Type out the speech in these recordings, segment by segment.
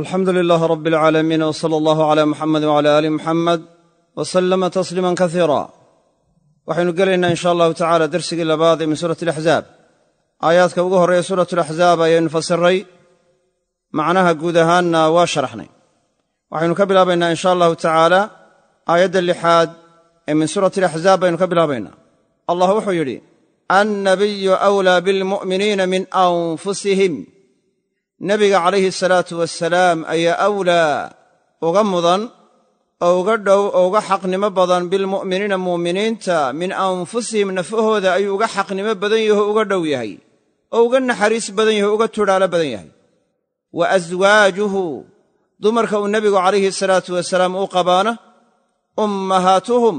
alxamdu lilaahi rabi alcaalamiin w sala allahu calaa muxamedi wcala aali muxamed wa sallama tasliiman kasiira waxaynu gelaynaa insha allahu tacala dersigii labaad ee min suurati alaxzaab aayaadka ugu horreeya suuratu alaxzaab ayaynu fasiray macnaha guud ahaanna waa sharaxnay waxaynu ka bilaabaynaa insha allahu tacaala aayadda lixaad ee min suurati alaxzaab baynu ka bilaabaynaa allah wuxuu yidhi annabiyu wlaa bilmu'miniina min anfusihim nebiga calayhi salaatu wasalaam ayaa awlaa uga mudan oo uga dhow oo uga xaqnimo badan bilmu'miniina muuminiinta min anfusihim nafahooda ayuu uga xaqnimo badan yaho uga dhow yahay oo uga naxariis badan yaho uga tudhaalo badan yahay wa aswaajuhu dumarka uu nebigu calayhi salaatu wasalaam u qabaana ummahaatuhum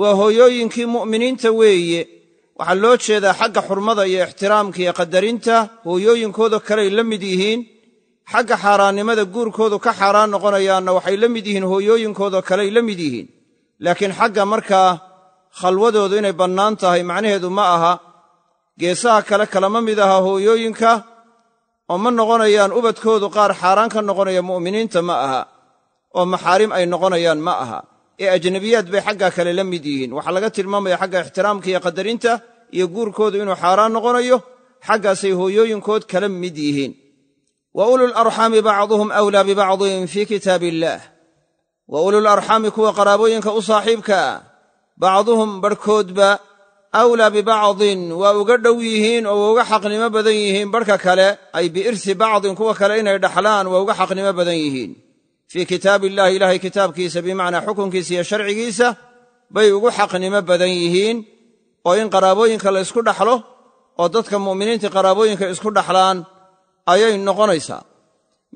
waa hooyooyinkii mu'miniinta weeye waxaa loo jeedaa xagga xurmada iyo ixtiraamka iyo qadarinta hooyooyinkooda kaley la mid yihiin xagga xaaraannimada guurkoodu ka xaaraan noqonayaanna waxay la mid yihiin hooyooyinkooda kaley la mid yihiin laakiin xagga markaa khalwadoodu inay bannaan tahay macnaheedu ma aha geesaha kale kalama mid aha hooyooyinka oo ma noqonayaan ubadkoodu qaar xaaraan ka noqonaya mu'miniinta ma aha oo maxaarim ay noqonayaan ma aha ee ajnabiyaad bay xagga kale la mid yihiin waxaa laga tilmaamaya xagga ixtiraamka iyo qadarinta iyo guurkoodu inuu xaaraan noqonayo xaggaasay hooyooyinkood kala mid yihiin wa ulul arxaami bacduhum awlaa bibacdin fii kitaab illaah wa ulul arxaami kuwa qaraabooyinka u saaxiibka ah bacduhum barhkoodba awlaa bibacdin waa uga dhow yihiin oo waa uga xaqnimo badan yihiin barhka kale ay biirsi bacdin kuwa kale inay dhaxlaan waa uga xaqnimo badan yihiin fii kitaab illahi ilaahay kitaabkiisa bimacnaa xukunkiisa iyo sharcigiisa bay ugu xaqnimo badan yihiin oo in qaraabooyinka la ysku dhaxlo oo dadka mu'miniinta qaraabooyinka isku dhaxlaan ayay noqonaysaa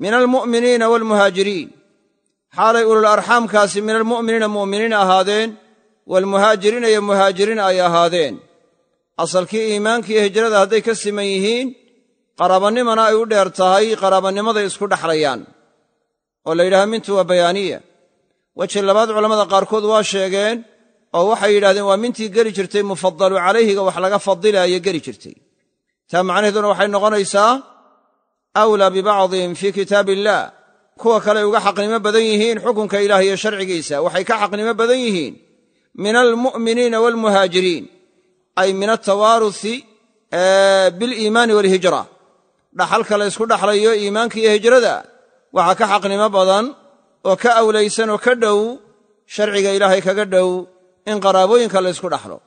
min almu'miniina waalmuhaajiriin xaalay ulul arxaamkaasi min almu'miniina mu'miniin ahaadeen waalmuhaajiriina iyo muhaajiriin ay ahaadeen asalkii iimaankaiyo hijrada hadday ka siman yihiin qaraabanimana ay u dheer tahay qaraabannimaday isku dhaxlayaan oo la yidhaha mintu waa bayaaniya weji labaad culammada qaarkood waa sheegeen oo waxay yidhahdeen waa mintii geli jirtay mufadalu calayhiga wax laga fadilaayo geli jirtay taa macnaheeduna waxay noqonaysaa awlaa bibacdihim fii kitaab illaah kuwa kale uga xaqnimo badan yihiin xukunka ilaah iyo sharcigiisa waxay ka xaqnimo badan yihiin min almu'miniina waalmuhaajiriin ay min altawaarusi biliimaani walhijra dhaxalka la ysku dhaxlayo iimaanka iyo hijrada waxaa ka xaqnimo badan oo ka awlaysan oo ka dhow sharciga ilaahay kaga dhow in qaraabooyinka laysku dhaxlo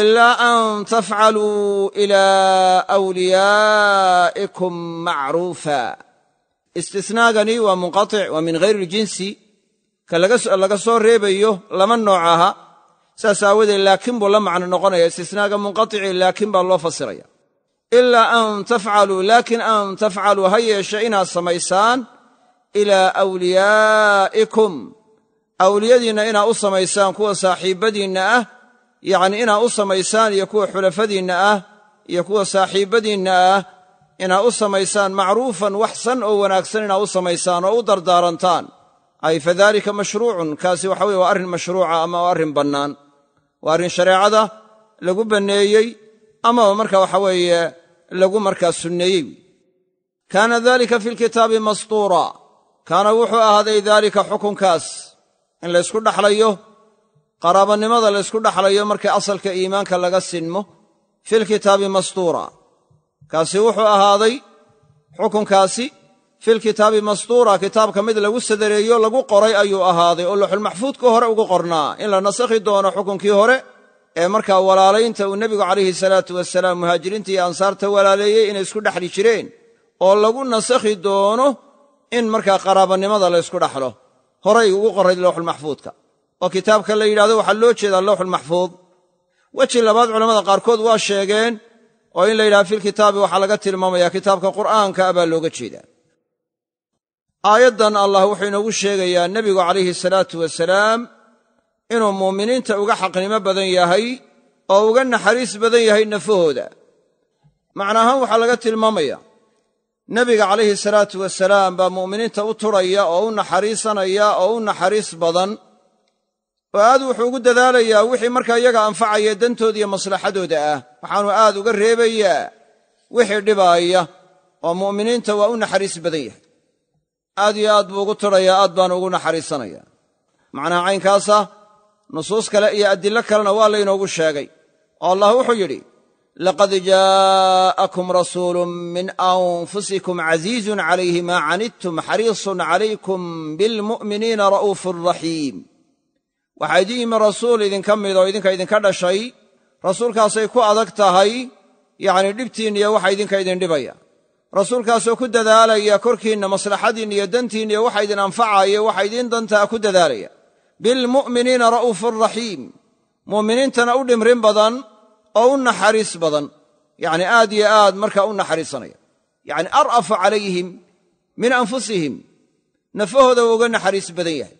ilaa an tafcaluu ilaa awliyaa'ikum macruufa istisnaagani waa munqatic waa min hayri iljinsi ka laga soo reebayo lama nooc aha saas aawadeed laakiin buu la macno noqonaya istisnaaga munqatici laakiin baa loo fasiraya ilaa an tafcaluu laakiin an tafcaluu ha yeeshe inaad samaysaan ilaa awliyaa'ikum awliyadiinna inaad u samaysaan kuwa saaxiibbadiinna ah yacnii inaad u samaysaan iyo kuwa xulafadiinna ah iyo kuwa saaxiibadiinna ah inaad u samaysaan macruufan waxsan oo wanaagsan inaad u samaysaan oo u dardaarantaan ay fa daalika mashruucun kaasi waxa weye waa arrin mashruuca ama waa arrin bannaan waa arrin shareecada lagu banneeyey amaba marka waxa weeye lagu markaa sunneeyey kaana dalika fi lkitaabi mastuura kaana wuxuu ahaaday daalika xukunkaas in la laysku dhaxlayo qaraabanimada la laysku dhaxlayo markii asalka iimaanka laga sinmo filkitaabi mastuura kaasi wuxuu ahaaday xukunkaasi filkitaabi mastuura kitaabka mid lagu sadareeyo lagu qoray ayuu ahaaday oo luxulmaxfuudka hore ugu qornaa in la nasakhi doono xukunkii hore ee markaa walaalaynta uu nebigu calayhi salaatu wasalaam muhaajiriinta iyo ansaarta walaaleeyey inay isku dhexli jireen oo lagu nasakhi doono in markaa qaraabanimada laysku dhaxlo horay ugu qoray lowxulmaxfuudka oo kitaabka la yidhahdo waxaa loo jeedaa lowxulmaxfuud weji labaad culammada qaarkood waa sheegeen oo in la yidhaha filkitaabi waxaa laga tilmaamaya kitaabka qur'aanka a ah baa looga jeedaa aayaddan allah wuxuu inoogu sheegayaa nebigu calayhi salaatu wasalaam inuu muuminiinta uga xaqnimo badan yahay oo uga naxariis badan yahay nafahooda macnaahaan waxaa laga tilmaamaya nebiga calayhi salaatu wasalaam baa mu'miniinta u turaya oo u naxariisanaya oo u naxariis badan oo aad wuxuu ugu dadaalayaa wixii markaa iyaga anfacaya dantooda iyo maslaxadooda ah waxaanu aad uga reebayaa wixii dhibaaya oo mu'miniinta waa u naxariis badan yahay aad iyo aad buu ugu turhayaa aad baanu ugu naxariisanaya macnaha caynkaasa nusuus kale iyo adillo kalena waa laynoogu sheegay oo allah wuxuu yidhi laqad jaa'akum rasuulun min anfusikum casiizun calayhi maa canidtum xariisun calaykum bilmu'miniina ra'uufun raxiim waxaa idin yimi rasuul idinka mid oo idinka idinka dhashay rasuulkaasay ku adag tahay yacni dhibtiinna iyo waxa idinka idin dhibaya rasuulkaasoo ku dadaalaya korkiinna maslaxadiinna iyo dantiinna iyo waxa idin anfacaaya waxa idiin dantaa ku dadaalaya bilmu'miniina ra'uufun raxiim mu'miniintana u dhimrin badan oo u naxariis badan yani aad iyo aad markaa u naxariisanaya yani arafa calayhim min anfusihim nafahooda uga naxariis badan yahay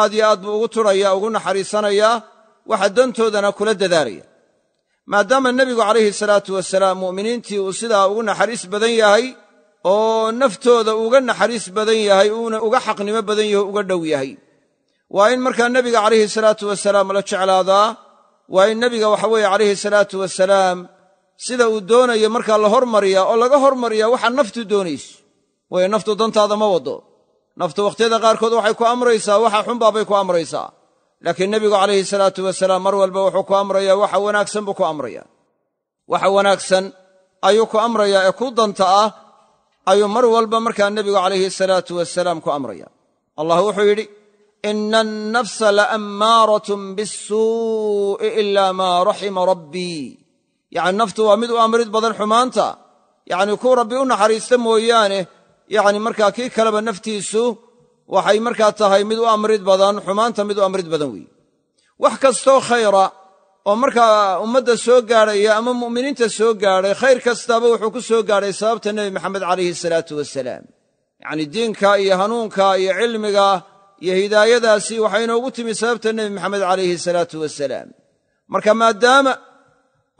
aad iyo aad buu ugu turaya ugu naxariisanayaa waxa dantoodana kula dadaalaya maadaama nebigu calayhi salaatu wasalaam mu'miniintii uu sidaa ugu naxariis badan yahay oo naftooda uga naxariis badan yahay uuna uga xaqnimo badan yaho uga dhow yahay waa in markaa nebiga calayhi salaatu wasalaam la jeclaadaa waa in nebiga waxa weeye calayhi salaatu wasalaam sida uu doonayo markaa la hormariyaa oo laga hormariya waxa naftu doonayso waayo naftu dantaada ma waddo naftu wakhtiyada qaarkood waxay ku amraysaa waxa xunbaabay ku amraysaa laakiin nebigu calayhi salaatu wasalaam mar walba wuxuu ku amrayaa waxa wanaagsan buu ku amrayaa waxa wanaagsan ayuu ku amrayaa ee ku danta ah ayuu mar walba markaa nebigu calayhi salaatu wasalaam ku amrayaa allah wuxuu yidhi ina alnafsa laammaaratun bisuu'i ilaa maa raxima rabbii yacni naftu waa mid u amrid badan xumaanta yacni kuu rabbi u naxariista mooyaane yacni markaa kii kaleba naftiisu waxay markaa tahay mid u amrid badan xumaanta mid u amrid badan weeye wax kastoo khayra oo markaa ummadda soo gaadhaya ama mu'miniinta soo gaadhay khayr kastaaba wuxuu ku soo gaadhay sababta nebi maxamed calayhi salaatu wasalaam yacni diinka iyo hanuunka iyo cilmiga iyo hidaayadaasi waxay inoogu timi sababta nebi maxamed calayhi salaatu wasalaam marka maadaama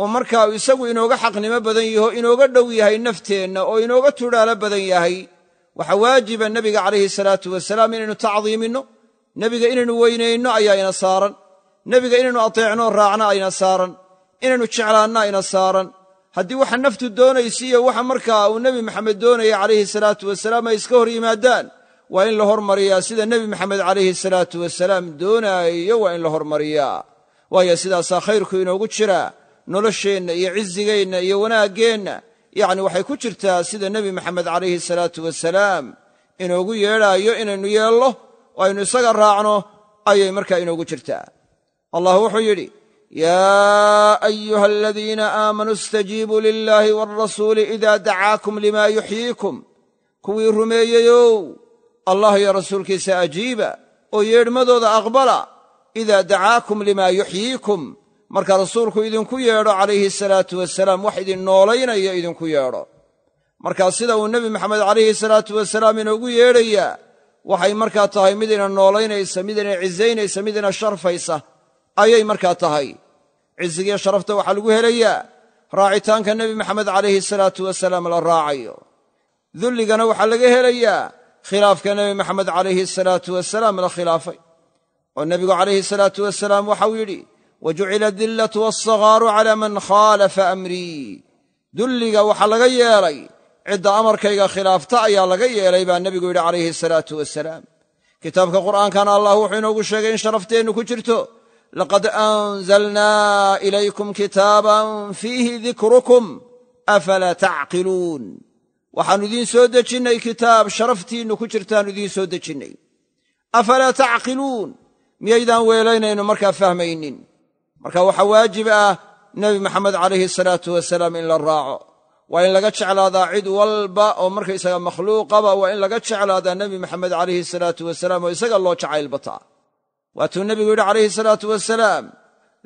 uu markaa isagu inooga xaqnimo badan yaho inooga dhow yahay nafteenna oo inooga tudhaalo badan yahay waxaa waajiba nebiga calayhi salaatu wasalaam inaynu tacdiiminno nebiga inaynu weynayno ayaa ina saaran nebiga inaynu ateecno raacno ayna saaran inaynu jeclaanno ayna saaran haddii waxa naftu doonaysa iyo waxa markaa uu nebi maxamed doonaya calayhi salaatu wasalaam ay iska hor yimaadaan waa in la hormariyaa sida nebi maxamed calayhi salaatu wasalaam doonaayo waa in la hormariyaa waayo sidaasaa khayrku inoogu jira nolosheenna iyo cizigeenna iyo wanaaggeenna yacni waxay ku jirtaa sida nebi maxamed calayhi salaatu wasalaam inoogu yeedhaayo inaynu yeello oo aynu isaga raacno ayay markaa inoogu jirtaa allah wuxuu yidhi yaa ayuha aladiina aamanuu istajiibuu lilaahi waalrasuuli idaa dacaakum limaa yuxyiikum kuwii rumeeyeyow allah iyo rasuulkiisa ajiiba oo yeedhmadooda aqbala idaa dacaakum limaa yuxyiikum marka rasuulku idinku yeedho calayhi salaatu wasalaam wax idin noolaynayo idinku yeedho markaa sida uu nebi maxamed calayhi salaatu wasalaam inoogu yeedhayaa waxay markaa tahay mid ina noolaynaysa mid ina cisaynaysa mid ina sharfaysa ayay markaa tahay cisigiiyo sharafta waxaa lagu helayaa raacitaanka nebi maxamed calayhi salaatu wasalaam la raacayo dulligana waxaa laga helayaa khilaafka nebi maxamed calayhi asalaatu wasalaam la khilaafay oo nebigu calayhi salaatu wasalaam waxau yidhi wa jucila adillatu waasagaaru calaa man khaalafa amrii dulliga waxaa laga yeelay cidda amarkayga khilaafta ayaa laga yeelay baa nebigu yidhi calayhi salaatu wasalaam kitaabka qur'aankana allah wuxuu inoogu sheegay in sharafteennu ku jirto laqad anzalnaa ilaykum kitaaban fiihi dikrukum afalaa tacqiluun waxaanu idiin soo dejinnay kitaab sharaftiinnu ku jirtaanu idiin soo dejinnay afalaa tacqiluun miyaydaan weelaynayno markaa fahmaynin marka waxaa waajib ah nebi maxamed calayhi salaatu wasalaam in la raaco waa in laga jeclaadaa cid walba oo markaysaga makhluuqaba waa in laga jeclaadaa nebi maxamed calayhi salaatu wasalaam oo isaga loo jacayl bataa waatuu nebigu yidhi calayhi salaatu wasalaam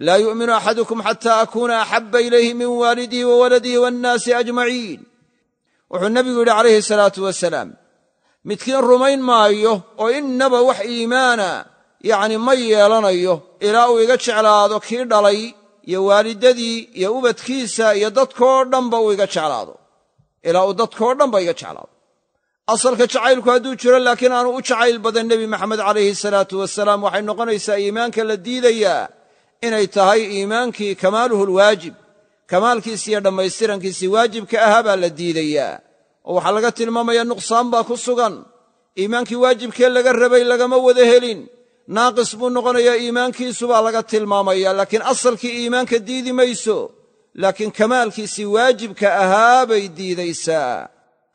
laa yu'minu axadukum xataa akuuna axabba ilayhi min waalidihi wa waladihi wannaasi ajmaciin wuxuu nebigu yidhi calayhi salaatu wasalaam midkiin rumayn maayo oo innaba wax iimaana yacni ma yeelanayo ilaa uu iga jeclaado kii dhalay iyo waalidadii iyo ubadkiisa iyo dadkoo dhanba uu iga jeclaado ilaa uu dadkoo dhanba iga jeclaado asalka jacaylku hadduu jiro laakiin aanu u jacayl badan nebi maxamed calayhi salaatu wasalaam waxay noqonaysaa iimaanka la diidayaa inay tahay iimaankii kamaaluhu lwaajib kamaalkiisi iyo dhammaystirankiisii waajibka ahaa baa la diidayaa oo waxaa laga tilmaamayaa nuqsaan baa ku sugan iimaankii waajibkee laga rabay lagama wada helin naaqis buu noqonayaa iimaankiisu baa laga tilmaamayaa laakiin asalkii iimaanka diidi mayso laakiin kamaalkiisii waajibka ahaa bay diidaysaa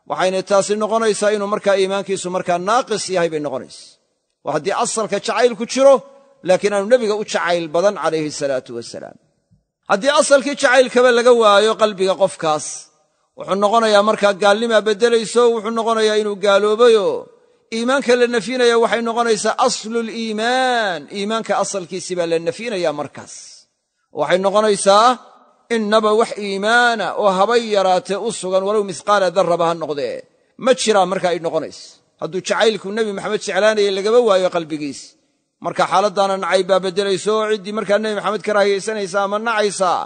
waxayna taasi noqonaysaa inuu markaa iimaankiisu markaa naaqis yahay bay noqonaysa waa haddii asalka jacayl ku jiro laakiin aanu nebiga u jacayl badan calayhi salaatu wasalaam haddii asalkii jacaylkaba laga waayo qalbiga qofkaas wuxuu noqonayaa markaa gaalnimaa beddelayso wuxuu noqonayaa inuu gaaloobayo iimaanka la nafinaya waxay noqonaysaa aslul iimaan iimaanka asalkiisi baa la nafyinaya markaas waxay noqonaysaa innaba wax iimaana oo habay yaraatee u sugan walow mihqaala darraba ha noqdee ma jiraa markaa ay noqonayso hadduu jacaylku nebi maxamed jeclaanaya lagaba waayo qalbigiis marka xaaladdaana nacayb baa beddelayso ciddii markaa nebi maxamed ka raahiyaysanaysaa ama nacaysaa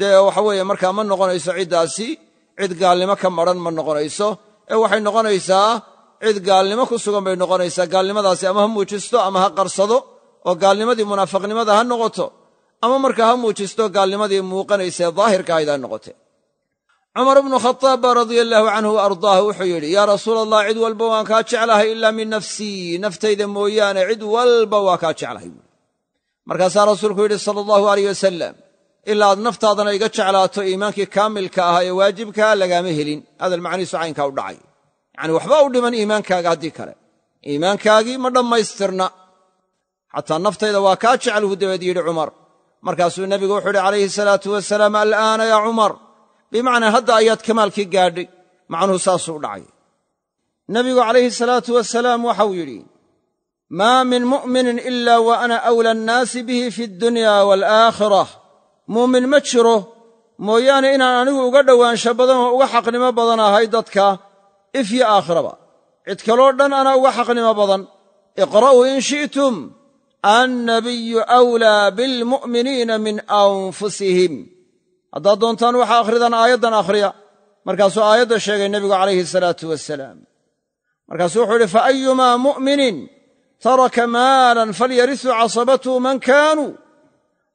dee weeye markaa ma noqonayso ciddaasi cid gaalnimo ka madran ma noqonayso ee waxay noqonaysaa cid gaalnimo ku sugan bay noqonaysaa gaalnimadaasi ama ha muujisto ama ha qarsado oo gaalnimadii munaafaqnimada ha noqoto ama marka ha muujisto gaalnimadii muuqanaysee daahirka haydaa noqote cumar ibnu khadaabba radia allaahu canhu wa ardaahu wuxuu yidhi yaa rasuul allah cid walba waan kaa jeclahay ilaa min nafsii naftayda mooyaane cid walba waa kaa jeclahay markaasaa rasuulku yidhi sala allahu aleyh wasalam ilaa aad naftaadana iga jeclaato iimaankii kaamilka ahaa ee waajibkaa lagaama helin hadal macnihiisu caynkaa u dhacay yacni waxba u dhiman iimaankaaga haddii kale iimaankaagii ma dhammaystirna xataa naftayda waa kaa jecel huu dabeed yidhi cumar markaasuu nebigu wuxuu yidhi calayhi salaatu wasalaam alaana yaa cumar bimacnaa hadda ayaad kamaalkii gaadhay macnuhu saasuu u dhacay nebigu calayhi salaatu wasalaam waxau yidhi maa min mu'minin ilaa wa ana awla annaasi bihi fi addunya waalaakhirah muumin ma jiro mooyaane inaan anigu uga dhowaansho badan oo uga xaqnimo badan ahay dadka if yo aakhiraba cid kaloo dhan ana uga xaqnimo badan iqra'uu in shi'tum annabiyu awlaa bilmu'miniina min anfusihim haddaad doontaan waxaa akhridan aayaddan akhriya markaasuu aayadda sheegay nebigu calayhi salaatu wasalaam markaasuu wuxuu yidhi fa ayumaa mu'minin taraka maalan falyarisu casabatu man kaanuu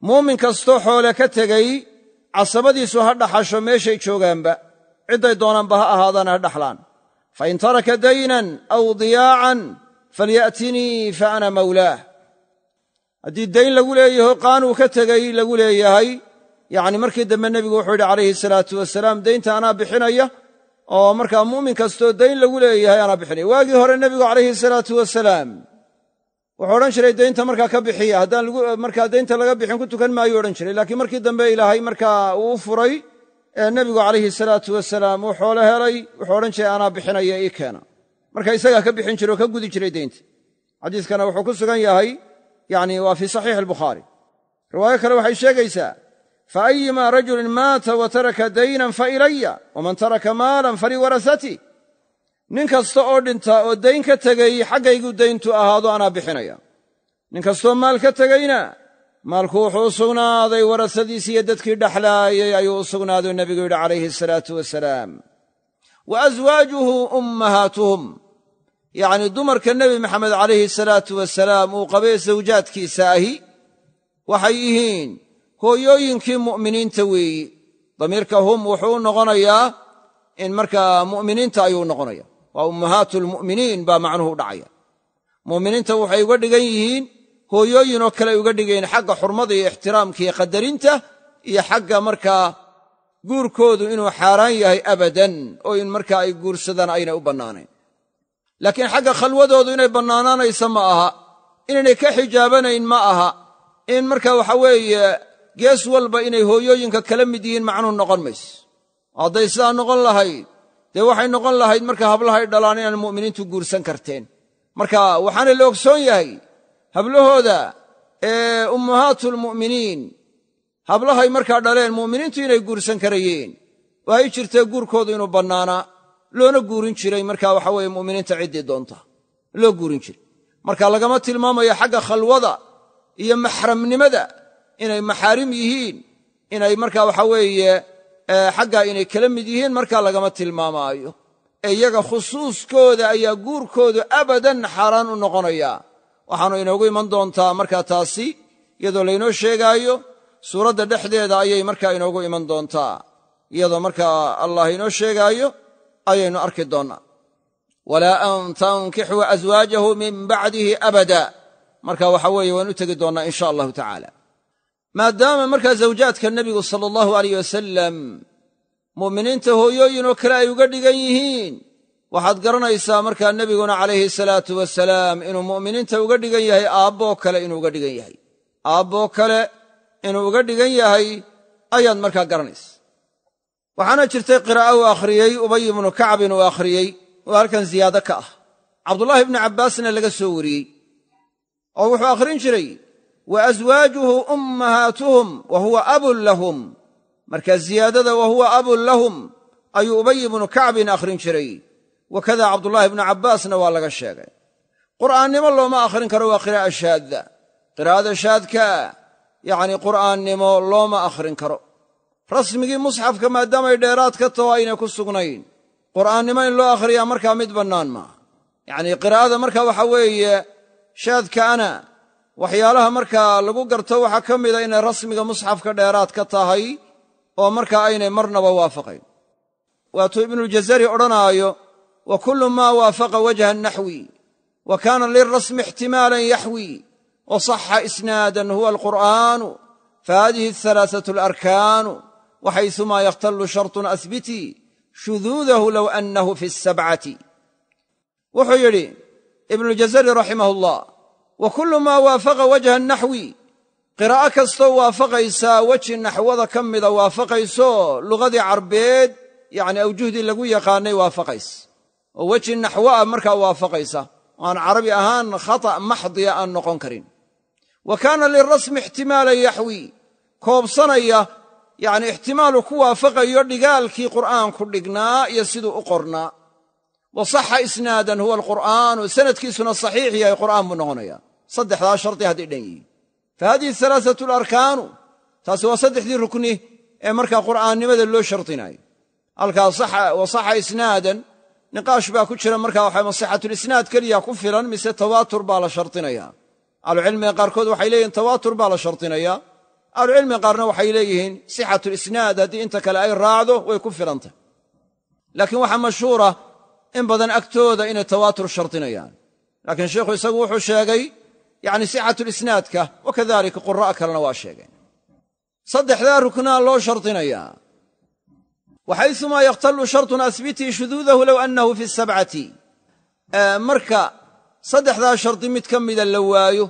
muumin kastoo xoole ka tegey casabadiisu ha dhaxasho meeshay joogaanba cidday doonaanba ha ahaadaan ha dhaxlaan fa in taraka daynan aw diyaacan falya'tinii fa ana mawlaah haddii dayn lagu leeyaho qaanuu ka tegey lagu leeyahay yacni markii dambe nebigu wuxuu yidhi calayhi salaatu wasalaam daynta anaa bixinaya oo markaa muumin kastoo dayn lagu leeyahay anaa bixinaya waagii hore nebigu calayhi salaatu wasalaam wuxuu odhan jiray deynta markaa ka bixiya haddaan markaa deynta laga bixin ku tukan maayu odhan jiray laakiin markii dambe ilaahay markaa uu furay ee nebigu calayhi salaatu wasalaam uu xoolo helay wuxuu odhan jiray anaa bixinaya ii keena marka isagaa ka bixin jiray oo ka gudi jiray deynta xadiiskana wuxuu ku sugan yahay yani waa fii saxiixi albukhaari riwaayo kale waxay sheegaysaa faأyma rajuli maata wataraka dayna failaya waman taraka maala faliwarasati nin kasta oo dhintaa oo dayn ka tegay xaggaygu dayntu ahaado anaa bixinaya nin kastoo maal ka tegayna maalku wuxuu u sugnaaday warasadiisi iyo dadkii dhexlaayay ayuu u sugnaadayoo nebigu yidhi calayhi asalaatu wasalaam wa aswaajuhu ummahaatuhum yacnii dumarka nebi maxamed calayhi asalaatu wasalaam uu qabay sawjaadkiisa ahi waxay yihiin hooyooyinkii mu'miniinta weeyi damiirka hum wuxuu u noqonayaa in markaa mu'miniinta ayuu noqonaya waa ummahaatulmu'miniin baa macnuhu u dhacaya mu'miniinta waxay uga dhigan yihiin hooyooyinoo kale ay uga dhigeen xagga xurmada iyo ixtiraamka iyo qadarinta iyo xagga markaa guurkoodu inuu xaaraan yahay abadan oo in marka ay guursadaan aynay u bannaanayn laakiin xagga khalwadoodu inay bannaanaanaysa ma aha inaynay ka xijaabanayn ma aha in marka waxa weeye gees walba inay hooyooyinka kala mid yihiin macnuu noqon mayso hadday sidaa noqon lahayd dee waxay noqon lahayd marka hablahay dhalaan inaan mu'miniintu guursan karteen marka waxaana la ogsoon yahay hablahooda ee ummahaatlmu'miniin hablahay markaa dhaleen mu'miniintu inay guursan karayeen waay jirtee guurkoodu inuu bannaanaa loona guurin jiray marka waxa weye mu'miniinta ciddii doonta loo guurin jiray marka lagama tilmaamayo xagga khalwada iyo maxramnimada inay maxaarim yihiin inay markaa waxa weeye eh, xaggaa inay kala mid yihiin marka lagama tilmaamaayo ee iyaga khusuuskooda ayaa guurkoodu abadan xaaraan u noqonayaa waxaanu inoogu iman doontaa markaa taasi iyadoo laynoo sheegaayo suuradda dhexdeeda ayay markaa inoogu iman doontaa iyadoo markaa allah inoo sheegaayo ayaynu arki doonnaa walaa an tankixuu aswaajahu min bacdihi abada marka waxa weeye waan u tegi doonnaa insha allahu tacaala maadaama markaa zawjaadka nebigu sala allahu aleyh wasalam mu'miniinta hooyooyinoo kale ay uga dhigan yihiin waxaad garanaysaa markaa nebiguna calayhi salaatu wasalaam inuu mu'miniinta uga dhigan yahay aabboo kale inuu uga dhigan yahay aabboo kale inuu uga dhigan yahay ayaad markaa garanaysa waxaana jirtay qiraa'o uu akhriyey ubay ibnu kacb inuu akhriyey oo halkan ziyaado ka ah cabdulaahi ibnu cabbaasna laga soo wariyey oo wuxuu akhrin jiray wa aswaajuhu ummahaatuhum wa huwa abun lahum markaa ziyaadada wa huwa abun lahum ayuu ubay ibnu kacbin akhrin jiray wakadaa cabdulaahi ibnu cabbaasna waa laga sheegay qur'aannimo looma akhrin karo waa qiraa'a shaadda qiraa'ada shaadkaa yacnii qur'aannimo looma akhrin karo rasmigii musxafka maadaamay dheeraad ka taho aynay ku sugnayn qur'aannimo in loo akhriyaa markaa mid bannaan maaha yacnii qiraa'ada marka waxa weeye shaadkaana waxyaalaha markaa lagu garto waxaa ka mida ah inay rasmiga musxafka dheeraad ka tahay oo marka aynay marnaba waafaqayn waatuu ibnuljazari odhanaayo wa kullu maa waafaqa wajha naxwi wa kaana lirasmi ixtimaalan yaxwi wa saxa isnaadan huwa alqur'aanu fahadihi alaaثaة alarkaanu waxaysumaa yakhtallu sharطun asbitii shuduudahu low annahu fi اsabcati wuxuu yidhi ibnuljazari raximah اllah wa kullu maa waafaqa wajha naxwi qiraa'o kastoo waafaqaysaa weji naxwada ka mida waafaqayso luqadii carbeed yacni awjuhdii lagu yaqaannay waafaqaysa oo weji naxwo ah markaa waafaqaysa aan carabi ahaan khata' maxdiya aan noqon karin wa kaana lirasmi ixtimaalan yaxwi koobsanaya yacni ixtimaalu ku waafaqayo dhigaalkii qur'aanku dhignaa iyo siduu u qornaa wa saxa isnaadan huwa alqur'aanu sanadkiisuna saxiix yahay qur'aan buu noqonaya saddexdaa shardi hadday dhan yihiin fa haadihi alaaat alarkaanu taasi waa saddexdii rukni ee markaa qur'aannimada loo shardinaayo halkaa wasaxa isnaadan niqaash baa ku jira markaa waxa masixatulisnaad keliya ku filan mise tawaatur baa la shardinayaa ahlucilmiga qaarkood waxay leeyihin tawaatur baa la shardinayaa ahlucilmiga qaarna waxay leeyihiin sixatulisnaad haddii inta kale ay raacdo way ku filantahy laakiin waxaa mashhuura in badan agtooda inay tawaatur shardinayaan yani sixatulisnaadka wa kadalika qura'a kalena waa sheegeen saddexdaa ruknaa loo shardinayaa waxayumaa yaqtalu shartun asbitii shuduudahu low annahu fi sabcati marka saddexdaa shardi mid ka mida la waayo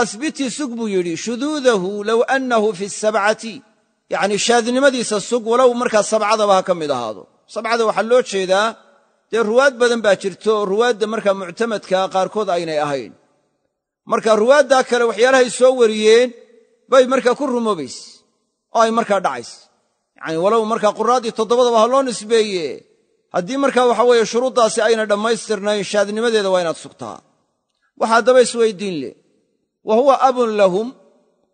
asbitii sug buu yidhi shuduudahu low annahu fi sabcati yacnii shaadnimadiisa sug walow markaa sabcadaba ha ka mid ahaado sabcada waxaa loo jeedaa dee ruwaad badan baa jirto ruwaadda marka muctamadkaa qaarkood aynay ahayn marka ruwaaddaa kale waxyaalahay soo wariyeen bay markaa ku rumoobayse oo ay markaa dhacays yani walow markaa quraadii toddobadaba ha loo nisbeeye haddii marka waxa weeye shuruuddaasi ayna dhammaystirnayn shaadnimadeeda waa inaad sugtaa waxa haddaba isweydiin leh wa huwa abun lahum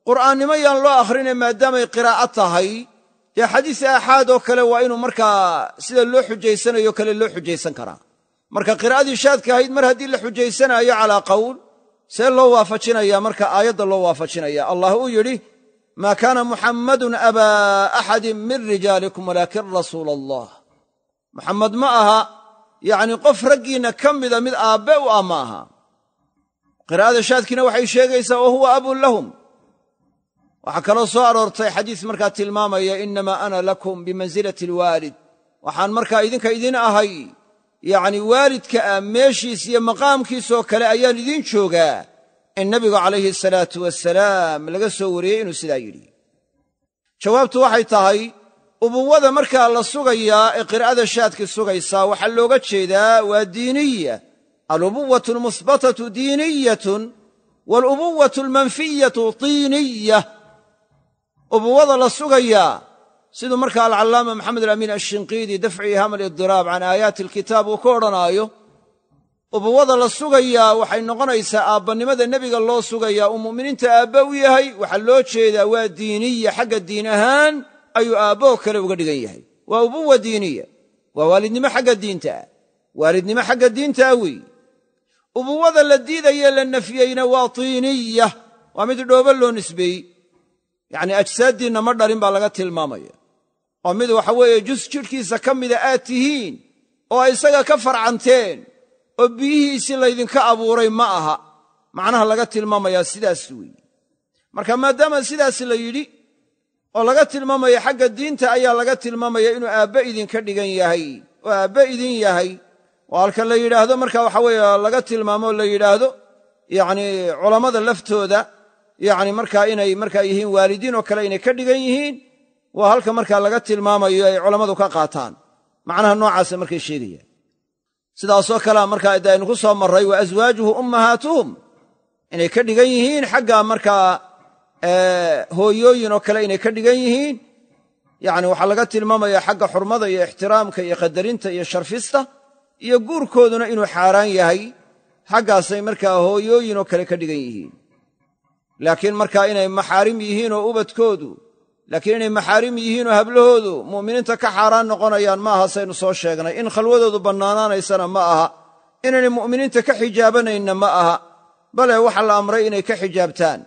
qur'aannimo yaan loo akhrine maadaamay qiraa'ad tahay dee xadiis aaxaad oo kale waa inuu markaa sida loo xujaysanayo kale loo xujaysan karaa marka qiraa'adii shaadka ahayd mar haddii la xujaysanaayo calaa qawl see loo waafajinayaa marka aayadda loo waafajinaya allah uu yidhi maa kaana muxammadun abaa axadin min rijaalikum walaakin rasuul allah muxammed ma aha yacnii qof raggiinna ka mida mid aabbe u ah ma aha qiraa'ada shaadkiina waxay sheegaysaa wa huwa abun lahum waxaa kaloo soo aroortay xadiis markaa tilmaamaya innamaa ana lakum bimansilati alwaalid waxaan markaa idinka idin ahay yacni waalidka ah meeshiis iyo maqaamkiisoo kale ayaan idiin joogaa in nebigu calayhi salaatu wasalaam laga soo wariyey inuu sidaa yidhi jawaabtu waxay tahay ubuwada markaa la sugayaa ee qira'ada shaadki sugaysaa waxaa looga jeedaa waa diiniya alubuwatu almusbatatu diiniyatun waalubuwatu almanfiyatu tiiniya ubuwada la sugayaa siduu markaa alcallaama maxamed alamiin ashinqiidi dafcii hama idiraab can aayaati alkitaab uu ka odhanaayo ubuwada la sugayaa waxay noqonaysaa aabbanimada nebiga loo sugayaa uu mu'miniinta aabba u yahay waxaa loo jeedaa waa diiniya xagga diin ahaan ayuu aabbaho kale uga dhigan yahay waa ubuwa diiniya waa waalidnimo xagga diinta ah waalidnimo xagga diinta ah weeye ubuwada la diidayee la nafiyeyna waa tiiniya waa mid dhoobo loo nisbeeyey yacnii ajsaaddiinna ma dharin baa laga tilmaamaya oo mid waxa weeye jus jidhkiisa ka mida aad tihiin oo isaga ka farcanteen oo biyihiisii laydinka abuuray ma aha macnaha laga tilmaamayaa sidaas weeye marka maadaama sidaas la yidhi oo laga tilmaamaya xagga diinta ayaa laga tilmaamaya inuu aabbe idinka dhigan yahay oo aabbe idin yahay oo halka la yidhaahdo marka waxa weeye laga tilmaamo la yidhaahdo yacni culammada laftooda yacni markaa inay markaa yihiin waalidiin oo kale inay ka dhigan yihiin waa halka markaa laga tilmaamayo ay culammadu ka qaataan macnaha noocaasa markay sheegayaan sidaasoo kalea markaa de aynu ku soo marray wa aswaajuhu ummahaatuhum inay ka dhigan yihiin xagga markaa eh, hooyooyin oo kale inay ka dhigan yihiin yani waxaa laga tilmaamaya xagga xurmada iyo ixtiraamka iyo qadarinta iyo sharfista iyo guurkooduna inuu xaaraan yahay xaggaasay markaa hooyooyin oo kale ka dhigan yihiin laakiin markaa inay maxaarim yihiin oo ubadkoodu laakiin inay maxaarim yihiinoo hablahoodu mu'miniinta ka xaaraan noqonayaan ma aha saynu soo sheegnay in khalwadoodu bannaanaanaysana ma aha inaynay mu'miniinta ka xijaabanaynna ma aha bale waxaa la amray inay ka xijaabtaan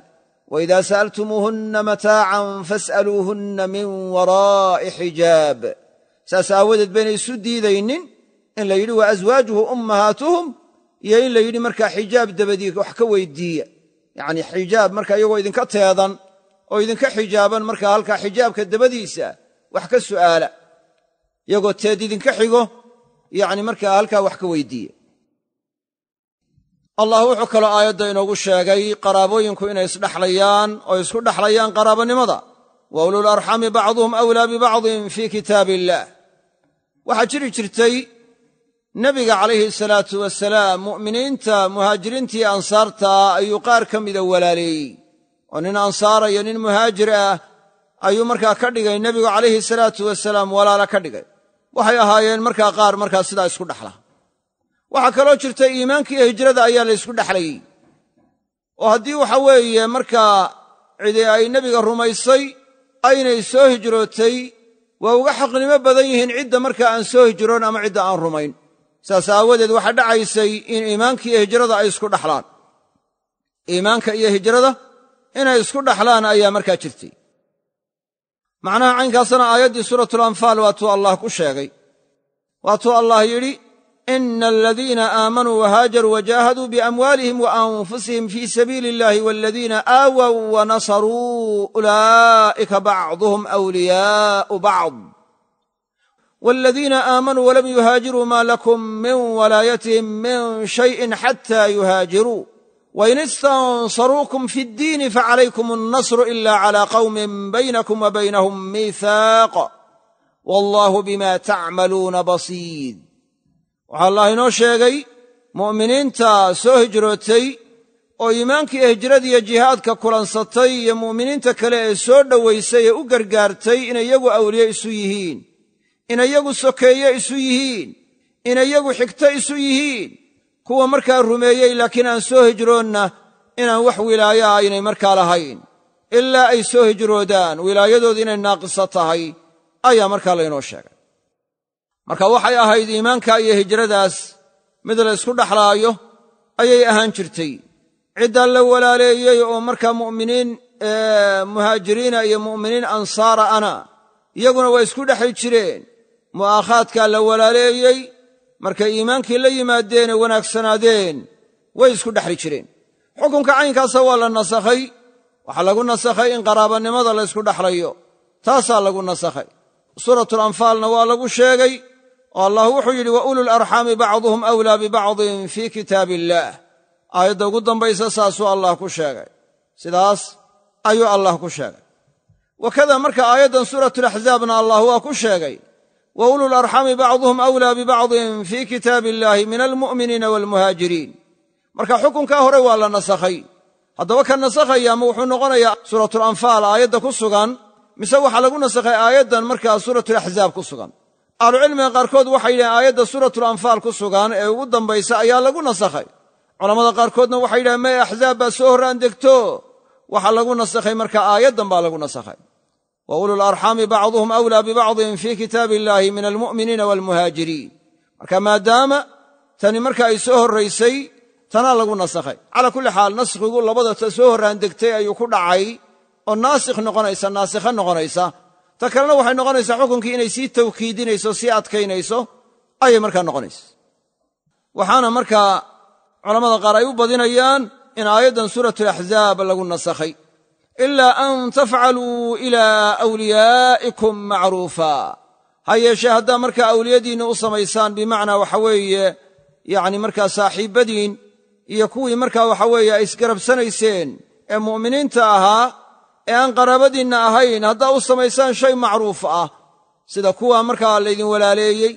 wa idaa sa'altumuuhunna mataacan fas'aluuhunna min waraa'i xijaab saas aawadeed baynay isu diidaynin in la yidhi wa aswaajuhu ummahaatuhum iyo in la yidhi markaa xijaab dabadii wax ka weydiiya yacnii xijaab markaa iyagoo idinka teedan oo idinka xijaaban markaa halkaa xijaabka dabadiisa wax ka su'aala iyagoo teed idinka xigo yacni markaa halkaa wax ka weydiiya allah wuxuu kaloo aayadda inoogu sheegay qaraabooyinku inay isdhexlayaan oo isku dhaxlayaan qaraabonimada wa ulul bacduhum awlaa bibacdin fii kitaabi illaah waxaa jiri jirtay nebiga calayhi salaatu wasalaam mu'miniinta muhaajiriintii ansaartaa ayuu qaar ka mida walaaleeyey oo nin ansaara iyo nin muhaajir ah ayuu markaa ka dhigay nebigu calayhi salaatu wasalaam walaala ka dhigay waxay ahaayeen markaa qaar markaa sidaa isku dhaxla waxaa kaloo jirtay iimaanka iyo hijrada ayaa la ysku dhexlayey oo haddii waxa weeye markaa cidi ay nebiga rumaysay aynay soo hijrootay waa uga xaqnimo badan yihiin cidda markaa aan soo hijroon ama cidda aan rumayn saas aawadeed waxaa dhacaysay in iimaanka iyo hijrada ay isku dhaxlaan iimaanka iyo hijrada inay isku dhaxlaan ayaa markaa jirtay macnaha caynkaasna aayaddii suuratulanfaal waa tuu allah ku sheegay waa tuu allah yidhi ina aladiina aamanuu wahaajaruu wajaahaduu biamwaalihim wa anfusihim fii sabiili illaahi waladiina aawow wanasaruu ulaa'ika bacduhum wliyaa'u bacd waladiina aamanuu walam yuhaajiruu maa lakum min walaayatihim min shayin xataa yuhaajiruu wain istansaruukum fi ddiini facalaykum annasru ila calaa qawmin baynakum wa baynahum miihaaq wallaahu bima tacmaluuna basiir waxaa allah inoo sheegay mu'miniinta soo hijrootay oo iimaankii iyo hijradiiyo jihaadka kulansatay iyo mu'miniinta kale ee soo dhowaysay ee u gargaartay inayagu awliye isu yihiin inayagu sokeeye isu yihiin inayagu xigto isu yihiin kuwa markaa rumeeyey laakiin aan soo hijroonna inaan wax wilaayaa aynay markaa lahayn ilaa ay soo hijroodaan wilaayadooda inay naaqiso tahay ayaa markaa laynoo sheegay marka waxay ahayd iimaanka iyo hijradaas mid la ysku dhexlaayo ayay ahaan jirtay ciddaa la walaaleeyey oo markaa mu'miniin muhaajiriina iyo mu'miniin ansaara ana iyaguna waa isku dhexli jireen mu'aakhaadkaa la walaaleeyey markay iimaankii la yimaadeene wanaagsanaadeen way isku dhexli jireen xukunka caynkaasa waa la nasakhay waxaa lagu nasakhay in qaraabanimada la ysku dhexlayo taasaa lagu nasakhay suuratulanfaalna waa lagu sheegay oo allah wuxuu yidhi wa ulul arxaami bacduhum awlaa bibacdin fii kitaab illaah aayadda ugu dambaysa saasuu allah ku sheegay sidaas ayuu allah ku sheegay wa marka aayaddan suuratulaxzaabna allah waa ku sheegay wa ulu larxaami bacduhum awlaa bibacdin fii kitaabi illaahi min almu'miniina waalmuhaajiriin marka xukunkaa hore waa la nasakhay haddaba ka nasakhaya ma wuxuu noqonayaa suuratulanfaal aayadda ku sugan mise waxaa lagu nasakhay aayaddan markaa suuratulaxzaab ku sugan ahlucilmiga qaarkood waxay yidhahen aayadda suuratulanfaal ku sugan ee ugu dambaysa ayaa lagu nasakhay culammada qaarkoodna waxay yidhahen may axzaab baa soo horaan degto waxaa lagu nasakhay marka aayaddan baa lagu nasakhay wa ulul arxaami bacduhum awlaa bibacdin fii kitaabi illaahi min almu'miniina waalmuhaajiriin marka maadaama tani marka ay soo horraysay tanaa lagu nasakhay calaa kulli xaal naskhigu labada ta soo horraan degtay ayuu ku dhacay oo naasikh noqonaysa naasikha noqonaysa ta kalena waxay noqonaysaa xukunkii inay sii tawkiidinayso sii adkaynayso ayay markaa noqonaysa waxaana markaa culammada qaar ay u badinayaan in aayaddan suuratulaxzaab lagu nasakhay ilaa an tafcaluu ilaa awliyaa'ikum macruufa ha yeeshee haddaa markaa awliyadiinna u samaysaan bimacnaa waxa weeye yacni markaa saaxiibbadiin iyo kuwii markaa waxa weeye ay isgarabsanayseen ee mu'miniinta ahaa ee aan qaraabadiinna ahayn haddaa u samaysaan shay macruuf ah sida kuwaa markaa laydin walaaleeyey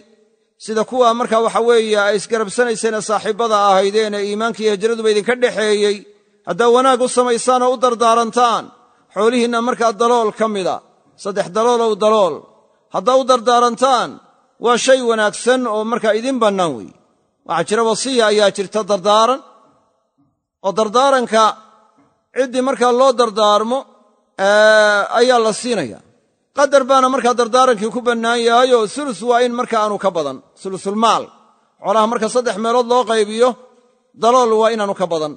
sida kuwaa markaa waxa weeye ay isgarabsanayseen ee saaxiibbada ahaydeen ee iimaankiiyo hijraduba idinka dhexeeyey haddaa wanaag u samaysaan oo u dardaarantaan xoolihiinna markaa dalool ka mida saddex daloolow dalool haddaa u dardaarantaan waa shay wanaagsan oo markaa idin bannaan weeye waxaa jira wasiya ayaa jirta dardaaran oo dardaaranka ciddii markaa loo dardaarmo ayaa la siinaya qadar baana markaa dardaarankii ku bannaan yahayo sulus waa in marka aanu ka badan sulusulmaal xoolaha marka saddex meelood loo qaybiyo dalool waa inaanu ka badan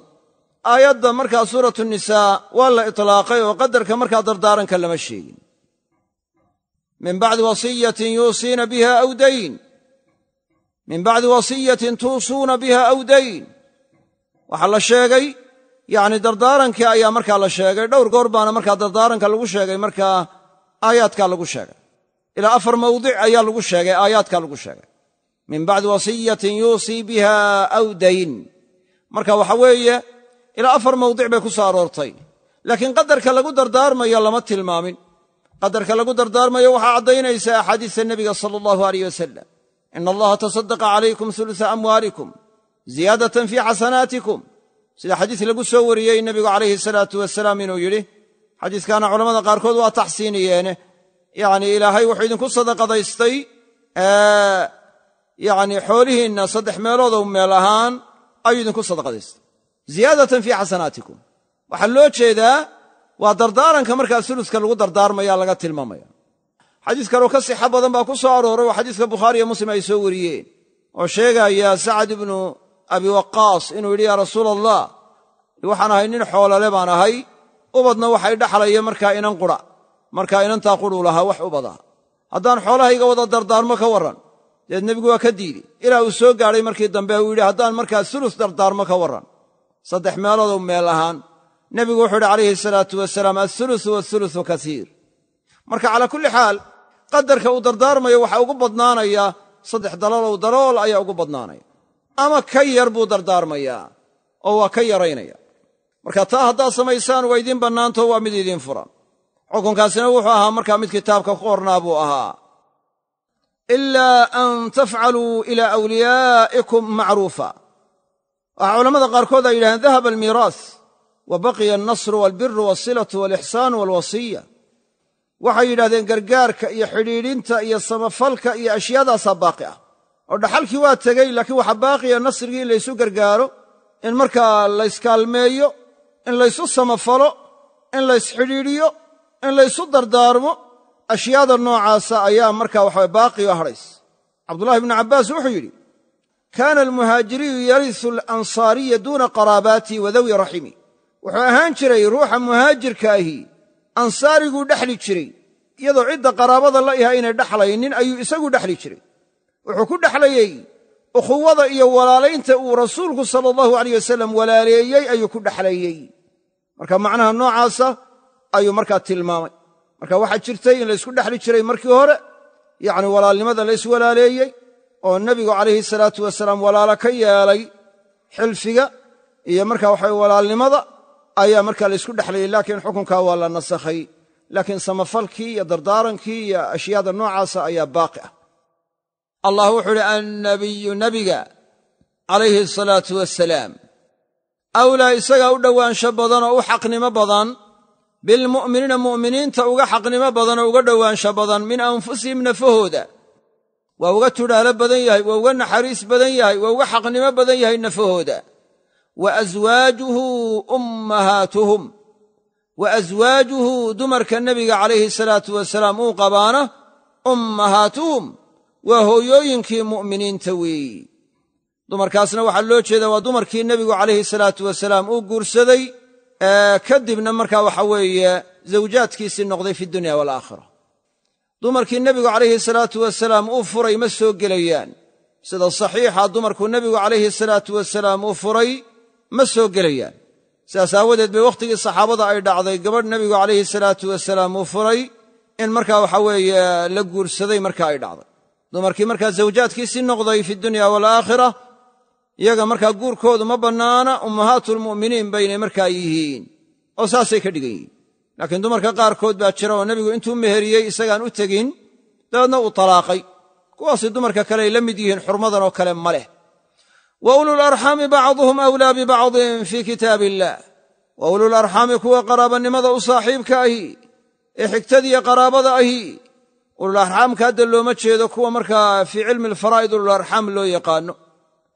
aayadda markaa suuratu nisaa waa la itlaaqay oo qadarka markaa dardaaranka lama sheegin min bacdi wasiyatin yuusiina biha aw min bacdi wasiyatin tuusuuna biha aw dayn waxaa la sheegay yacni dardaarankii ayaa markaa la sheegay dhowr goor baana markaa dardaaranka lagu sheegay markaa aayaadkaa lagu sheegay ilaa afar mawdic ayaa lagu sheegay aayaadkaa lagu sheegay min bacdi wasiyatin yuusii biha aw dayn marka waxa weeye ilaa afar mawdic bay ku soo aroortay laakiin qadarka lagu dardaarmayo lama tilmaamin qadarka lagu dardaarmayo waxaa caddaynaysaa axaadiista nebiga sala allahu aleyh wasalam ina allaha tasadaqa calaykum hulusa amwaalikum ziyaadatan fii xasanaatikum sida xadiis lagu soo wariyey nebigu calayhi salaatu wasalaam inuu yidhi xadiiskaana culammada qaarkood waa taxsiiniyeene yacni ilaahay wuxuu idinku sadaqadaystay yacni xoolihiinna saddex meeloodou meel ahaan ayuu idinku sadaqadaystay ziyaadatan fii xasanaatikum waxaa loo jeedaa waa dardaaranka markaa suluska lagu dardaarmaya laga tilmaamaya xadiis kaleo ka sixa badan baa ku soo arooray oo xadiiska bukhaariiyo muslim ay soo wariyeen oo sheegaya sacad ibnu abi waqaas inuu yidhi yaa rasuul allah waxaan ahay nin xoolale baan ahay ubadna waxay dhaxlaya markaa inan qura markaa inantaa quruu lahaa wax ubadaha haddaan xoolahayga wada dardaarmo ka waran deed nebigu waa ka diiday ilaa uu soo gaadhay markii dambe uu yidhi haddaan markaa sulus dardaarmo ka waran saddex meelooduu meel ahaan nebigu wuxuu uhi calayhi salaatu wasalaam athulusu wathulusu kasiir marka calaa kulli xaal qadarka uu dardaarmayo waxaa ugu badnaanaya saddex dalalow dalool ayaa ugu badnaanaya ama ka yar buu dardaarmayaa oo waa ka yaraynaya marka taa haddaad samaysaan waa idiin bannaantoo waa mid idiin furan xukunkaasina wuxuu ahaa markaa mid kitaabka ku qornaa buu ahaa ilaa an tafcaluu ilaa awliyaa'ikum macruufa waxaa culammada qaarkood ay yidhahdeen dahaba almiiraas wa baqiya annasru waalbiru walsilatu walixsaanu waalwasiya waxay yidhahdeen gargaarka iyo xidhiidhinta iyo samafalka iyo ashyadaasaa baaqi ah oo dhaxalkii waa tegey laakiin waxaa baaqiya nasrigii in laysu gargaaro in markaa layskaalmeeyo in laysu samafalo in laysxidhiidhiyo in laysu dardaarmo ashyaada noocaasa ayaa markaa waxawe baaqi o ah, hadhays cabdullahi ibnu cabbaas wuxuu yidhi kaana almuhaajiriyu yarisu alansaariya duuna qaraabaatii wadawi raximi wuxuu ahaan jiray ruuxa muhaajirkaahi ansaariguu dhexli jiray iyadoo cidda qaraabada la iha inay dhexlaynin ayuu isagu dhexli jiray wuxuu ku dhexlayey ukhuwada iyo walaalaynta uu rasuulku sala allahu alayh wasalam walaaleeyey ayuu ku dhexlayey marka macnaha noocaasa ayuu markaa tilmaamay marka waxaa jirtay in laysku dhexli jiray markii hore yacni walaalnimada la yswalaaleeyey oo nebigu calayhi salaatu wasalaam walaalo ka yeelay xilfiga iyo marka waxa walaalnimada ayaa markaa laysku dhexlayay laakiin xukunkaa waa la nasakhay laakiin samafalkii iyo dardaarankii iyo ashyaada noocaasa ayaa baaqi ah allah wuxuu uhi annabiyu nebiga calayhi salaatu wasalaam awlaa isagaa u dhowaansho badan oo u xaqnimo badan bilmu'miniina mu'miniinta uga xaqnimo badan oo uga dhowaansho badan min anfusihim nafahooda waa uga tudhaalo badan yahay waa uga naxariis badan yahay waa uga xaqnimo badan yahay nafahooda wa aswaajuhu ummahaatuhum wa aswaajuhu dumarka nebiga calayhi salaatu wasalaam uu qabaana ummahaatuhum waa hooyooyinkii mu'miniinta weeyi dumarkaasna waxaa loo jeedaa waa dumarkii nebigu calayhi salaatu wasalaam uu guursaday kadibna markaa waxa weeye zawjaadkiisii noqday fi dunya waalaakhira dumarkii nebigu calayhi salaatu wasalaam uu furay ma soo gelayaan sida saxiixa dumarku nebigu calayhi salaatu wasalaam uu furay ma soo gelayaan sidaas aawadeed bay wakhtigii saxaabada ay dhacday gabadh nebigu calayhi salaatu wasalaam uu furay in markaa waxa weeye la guursaday marka ay dhacday dumarkii markaa zawjaadkiisii noqday fi dunya waalaakhira iyaga markaa guurkoodu ma bannaana ummahaatulmu'miniin baynay markaa yihiin oo saasay ka dhigan yihiin laakiin dumarka qaarkood baa jira oo nebigu intuu meheriyey isagaan u tegin dabeedna uu talaaqay kuwaasi dumarka kale ay la mid yihiin xurmadan oo kale ma leh wa ulularxaami bacduhum awlaa bibacdin fii kitaab illah wa ulularxaami kuwa qaraabanimada u saaxiibka ahi ee xigtadiiyo qaraabada ahi ulularxaamka hadda looma jeedo kuwa markaa fii cilmi alfaraa'id ulularxaam loo yaqaano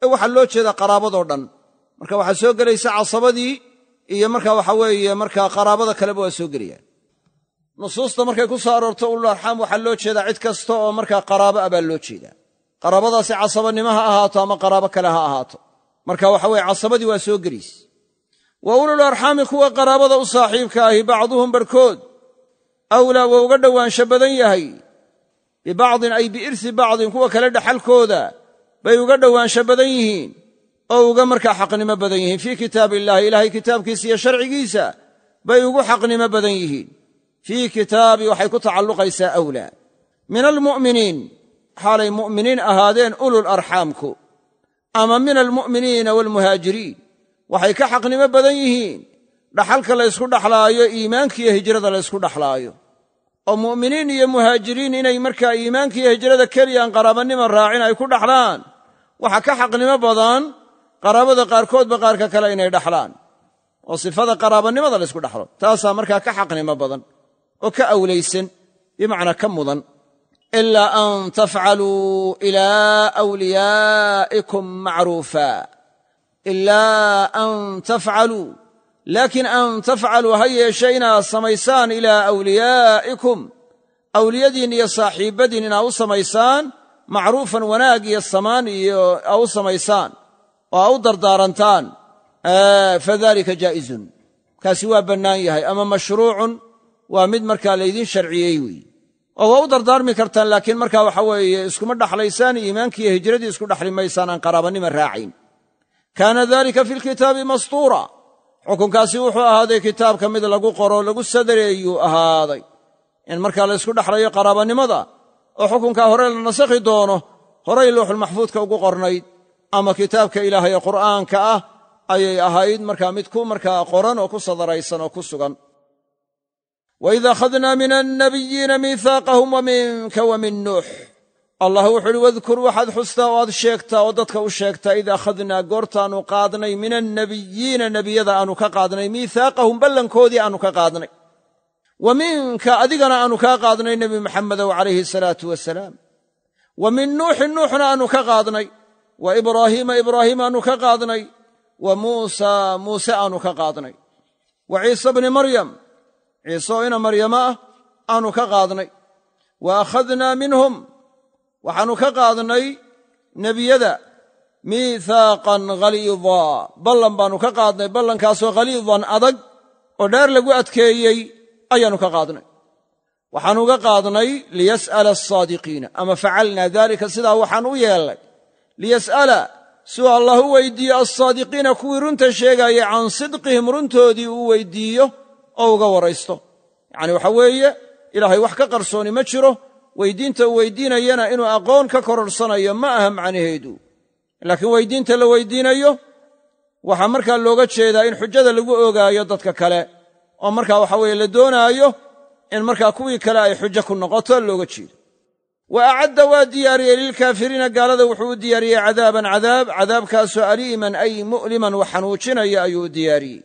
ee waxaa loo jeeda qaraabadoo dhan marka waxaa soo gelaysa casabadii iyo marka waxa weeye markaa qaraabada kaleba waa soo gelayaan nusuusta markay ku soo aroorto ululaarxaam waxaa loo jeedaa cid kasta oo markaa qaraabo a baa loo jeedaa qaraabadaasi casabanimo ha ahaato ama qaraabo kale ha ahaato marka waxa weye casabadii waa soo gelays wa ulul arxaami kuwa qaraabada u saaxiibka ahi bacduhum barhkood awlaa waa uga dhowaansho badan yahay bibacdin ay biirsi bacdin kuwa kale dhexalkooda bay uga dhowaansho badan yihiin oo uga markaa xaqnimo badan yihiin fii kitaab illahi ilaahay kitaabkiisa iyo sharcigiisa bay ugu xaqnimo badan yihiin fii kitaabi waxay ku tacalluqaysaa awlaa min almu'miniin xaalay mu'miniin ahaadeen ulul arxaamku ama min almu'miniina waalmuhaajiriin waxay ka xaqnimo badan yihiin dhaxalka laysku dhaxlaayo iimaankiiyo hijrada laysku dhaxlaayo oo mu'miniin iyo muhaajiriin inay markaa iimaankiiyo hijrada keliyaan qaraabannima raacin ay ku dhaxlaan waxa ka xaqnimo badan qaraabada qaarkoodba qaarka kale inay dhaxlaan oo sifada qaraabanimada laysku dhaxlo taasaa markaa ka xaqnimo badan oo ka awlaysan bimacnaa ka mudan ilaa an tafcaluu ilaa awliyaa'ikum macruufa ilaa an tafcaluu laakiin an tafcaluu ha yeeshe inaad samaysaan ilaa awliyaa'ikum awliyadiin iyo saaxiibbadiin inaa u samaysaan macruufan wanaag iyo samaan iyo a u samaysaan oo a u dardaarantaan fadalika jaa'izun kaasi waa bannaan yahay ama mashruucun waa mid markaa laydiin sharciyey weeye oo waa u dardaarmi kartaan laakiin markaa waxa weeye iskuma dhaxlaysaan iimaankii hijradii isku dhaxli maysaan aan qaraabanima raacayn kaana dalika fi lkitaabi mastuura xukunkaasi wuxuu ahaaday kitaabka mid lagu qoro lagu sadareeyuu ahaaday in markaa la ysku dhexlayo qaraabanimada oo xukunkaa hore la nasakhi doono horay luuxulmaxfuudka ugu qornayd ama kitaabka ilaahay ee qur'aanka ah ayay ahayd markaa mid ku markaa qoran oo ku sadaraysan oo ku sugan waid akhadnaa min annabiyiina miithaaqahum wa minka wa min nuux allah wuxuu uhi wadkur waxaad xustaa oo aad sheegtaa oo dadka u sheegtaa id akhadnaa goortaanu qaadnay min annabiyiina nebiyada aanu ka qaadnay miithaaqahum ballankoodii aanu ka qaadnay wa minka adigana aanu kaa qaadnay nebi maxamedow calayhi salaatu wasalaam wa min nuuxin nuuxna aanu ka qaadnay wa ibraahiima ibraahiim aanu ka qaadnay wa muusa muuse aanu ka qaadnay wa ciise bni maryam ciise oo ina maryama ah aanu ka qaadnay wa akhadnaa minhum waxaannu ka qaadnay nebiyada miithaaqan khaliida ballan baannu ka qaadnay ballankaasoo khaliidan adag oo dheer lagu adkeeyey ayaannu ka qaadnay waxaannu uga qaadnay liyas'ala asaadiqiina ama facalnaa daalika sidaa waxaan u yeelnay liyas'ala siuu allah u weydiiyo assaadiqiina kuwii runta sheegaayay can sidqihim runtoodii uu weydiiyo oo uga waraysto yacni waxa weeye ilaahay wax ka qarsooni ma jiro weydiinta uu weydiinayana inuu aqoon ka kororsanayo ma aha macnaheedu laakiin weydiinta la weydiinayo waxaa markaa looga jeedaa in xujada lagu ogaayo dadka kale oo markaa waxa weeye la doonaayo in markaa kuwii kale ay xujo ku noqoto looga jeedo wa acadda waa diyaariyey lilkaafiriina gaalada wuxuu u diyaariyey cadaaban cadaab cadaabkaasoo aliiman ay mu'liman wax xanuujinaya ayuu u diyaariyey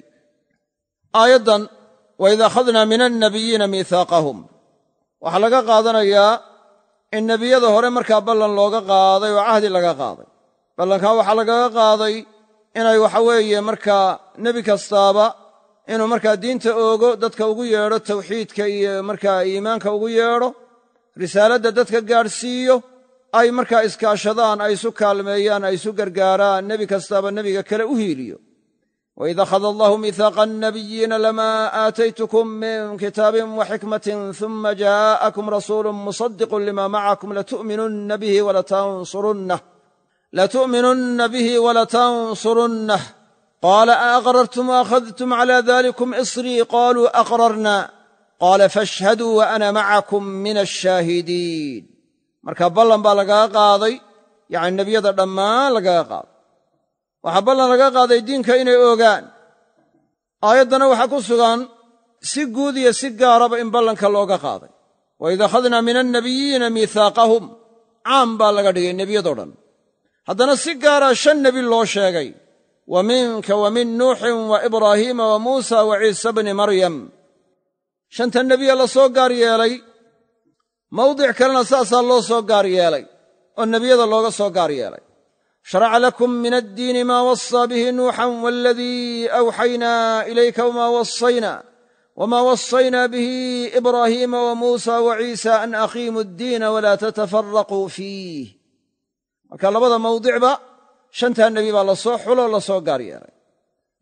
aayaddan waida akhadnaa min annabiyiina miihaaqahum waxaa laga qaadanayaa in nebiyada hore markaa ballan looga qaaday oo cahdi laga qaaday ballankaa waxaa lagaga qaaday inay waxa weeye markaa nebi kastaaba inuu markaa diinta oogo dadka ugu yeedho tawxiidka iyo markaa iimaanka ugu yeedho risaaladda dadka gaadhsiiyo ay markaa iskaashadaan ay isu kaalmeeyaan ay isu gargaaraan nebi kastaaba nebiga kale u hiiliyo waid akhada allaahu miihaaqa annabiyiina lamaa aataytukum min kitaabin waxikmatin uma jaa'akum rasuulun musaddiqun lima macakum latu'minunna bihi walataansurunnah qaala a aqrartum waakhadtum cala dalikum isrii qaaluu aqrarna qaala fashhaduu wa ana macakum min ashaahidiin marka ballan baa lagaga qaaday yacni nebiyada dhammaan lagaga qaaday waxaa ballan laga qaaday diinka inay ogaan aayaddana waxaa ku sugan si guud iyo si gaaraba in ballanka looga qaaday waid akhadnaa min annabiyiina miihaaqahum caam baa laga dhigay nebiyadoo dhan haddana si gaaraa shan nebi loo sheegay wa minka wa min nuuxin wa ibraahiima wa muusa wa ciisa bni maryam shanta nebiya la soo gaar yeelay mawdic kalena saasaa loo soo gaar yeelay oo nebiyada looga soo gaar yeelay sharaca lakum min addiini maa wasaa bihi nuuxan waaladii awxaynaa ilayka wamaa wasayna wmaa wasaynaa bihi ibraahiima wa muusa wa ciisa an aqiimu addiina walaa tatafaraquu fiih marka labada mawdicba shantaa nebi baa la soo xuloo la soo gaar yeelay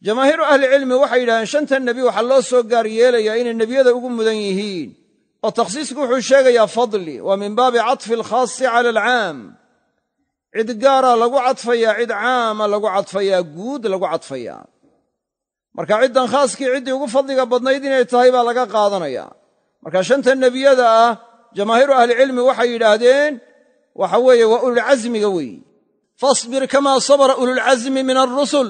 jamaahiiru ahlicilmi waxay yidhahdeen shanta nebi waxaa loo soo gaar yeelayaa inay nebiyada ugu mudan yihiin oo takhsiisku wuxuu sheegayaa fadli waa min baabi catfi alkhaasi cala alcaam cid gaaraa lagu cadfayaa cid caama lagu cadfayaa guud lagu cadfayaa marka ciddan khaaskii ciddii ugu fadliga badnayd inay tahay baa laga qaadanayaa marka shanta nebiyada ah jamaahiiru ahlicilmi waxay yidhaahdeen waxa weeye waa ululcasmiga weeye fasbir kamaa sabara ululcasmi min alrusul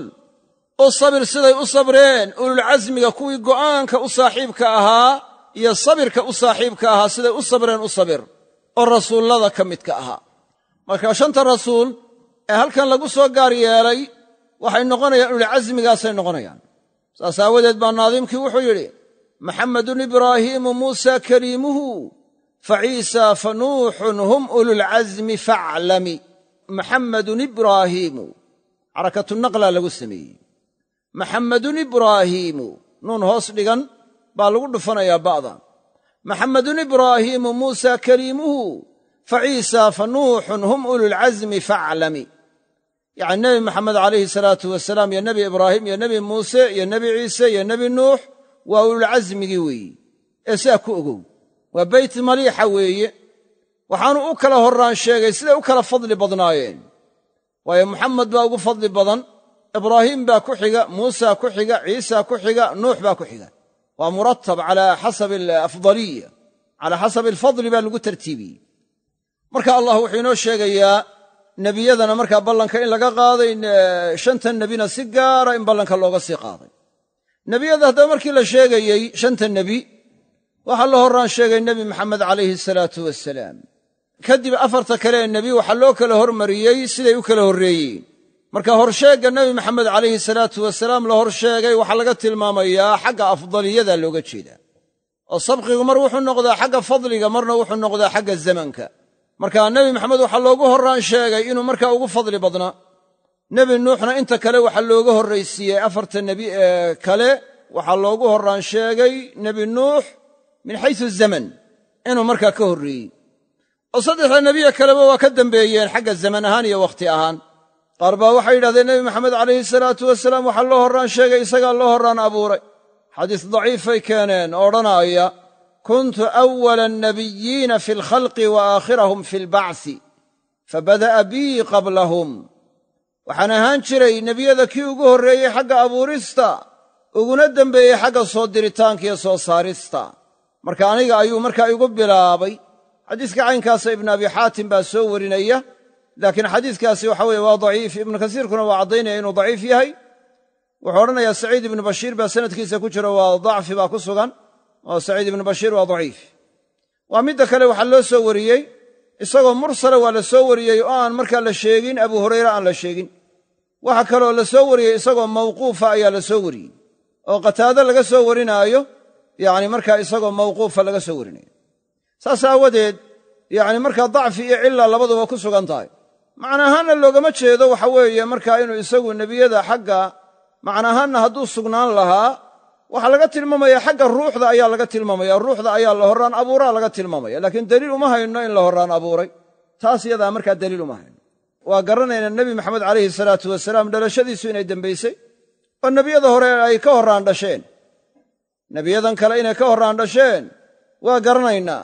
oo sabir siday u sabreen ululcasmiga kuwii go'aanka u saaxiibka ahaa iyo sabirka u saaxiibka ahaa siday u sabreen u sabir oo rasuullada ka midka ahaa marka shanta rasuul ee halkan lagu soo gaar yeelay waxay noqonayaan ululcasmigaasay noqonayaan saas aawadeed baa naadimkii wuxuu yidhi maxamedun ibraahiimu muusaa kariimuhu fa ciisaa fa nuuxun hum ululcasmi faclami maxamedun ibraahiimu xarakatu naqlaa lagu sameeyey maxamedun ibraahiimu nuun hoos dhigan baa lagu dhufanayaa ba'dan maxamedun ibraahiimu muusaa keliimuhu fa ciisaa fa nuuxun hum ululcazmi faclami yacni nebi maxamed calayhi salaatu wasalaam iyo nebi ibraahim iyo nebi muuse iyo nebi ciise iyo nebi nuux waa ululcasmigii weeye ee sidaa ku ogow waa beyt maliixa weeye waxaanu u kala horraan sheegay siday u kala fadli badnaayeen waayo muxamed baa ugu fadli badan ibraahim baa ku xiga muusa ku xiga ciisa ku xiga nuux baa ku xiga waa muratab cala xasab alafdaliya cala xasab alfadli baa lagu tartiibiyey marka allah wuxuu inoo sheegayaa nebiyadana markaa ballanka in laga qaaday shanta nebina si gaara in ballanka looga sii qaaday nebiyada haddaba markii la sheegayey shanta nebi waxaa la horaan sheegay nebi maxamed calayhi asalaatu wasalaam kadib afarta kale ee nebi waxaa loo kala hormariyey siday u kala horreeyeen marka horsheegga nebi maxamed calayhi salaatu wasalaam la horsheegay waxaa laga tilmaamayaa xagga afdaliyada looga jeedaa oo sabqigu mar wuxuu noqdaa xagga fadliga marna wuxuu noqdaa xagga zamanka marka nebi maxamed waxaa loogu horraan sheegay inuu markaa ugu fadli badna nebi nuuxna inta kale waxaa looga horraysiiyey afarta nebi ee kale waxaa loogu horraan sheegay nebi nuux min xaysu zaman inuu markaa ka horreeyey oo saddexda nebiya kaleba waa ka dambeeyeen xagga zaman ahaan iyo wakhti ahaan qaar baa waxay yidhahdeen nebi maxamed calayhi salaatu wasalaam waxaa loo horraan sheegay isagaa loo horraan abuuray xadiis daciifay keeneen oo kuntu awala annabiyiina fi alkhalqi wa aakhirahum fi albacsi fabada'a bii qablahum waxaan ahaan jiray nebiyada kii ugu horreeyey xagga abuurista uguna dembeeyey xagga soo diritaanka iyo soo saarista marka aniga ayuu markaa igu bilaabay xadiiska caynkaasa ibnu abi xaatim baa soo warinaya laakiin xadiidkaasi waxa weye waa daciif ibnu kasiirkuna waa caddaynaya inuu daciif yahay wuxuu odhanayaa saciid ibnu bashiir baa sanadkiisa ku jiro waa dacfi baa ku sugan oo saciid ibnu bashiir waa daciif waa midda kale waxaa loo soo wariyey isagoo mursala waa la soo wariyey oo aan markaa la sheegin abu hurayre aan la sheegin waxa kaloo la soo wariyey isagoo mawquufa ayaa la soo wariyey oo qataado laga soo warinaayo yacni markaa isagoo mawquufa laga soo warinayo saas aawadeed yacni markaa dacfi iyo cila labaduba ku sugan tahay macnaahaanna loogama jeedo waxa weeye markaa inuu isagu nebiyada xagga macnaahaanna hadduu sugnaan lahaa waxaa laga tilmaamaya xagga ruuxda ayaa laga tilmaamaya ruuxda ayaa la horraan abuuraa laga tilmaamaya laakiin daliil uma hayno in la horraan abuuray taas iyadaa markaa daliil uma hayno waa garanaynaa nebi maxamed calayhi salaatu wasalaam dhalashadiisu inay dambaysay oo nebiyada hore ay ka horraan dhasheen nebiyadan kale inay ka horraan dhasheen waa garanaynaa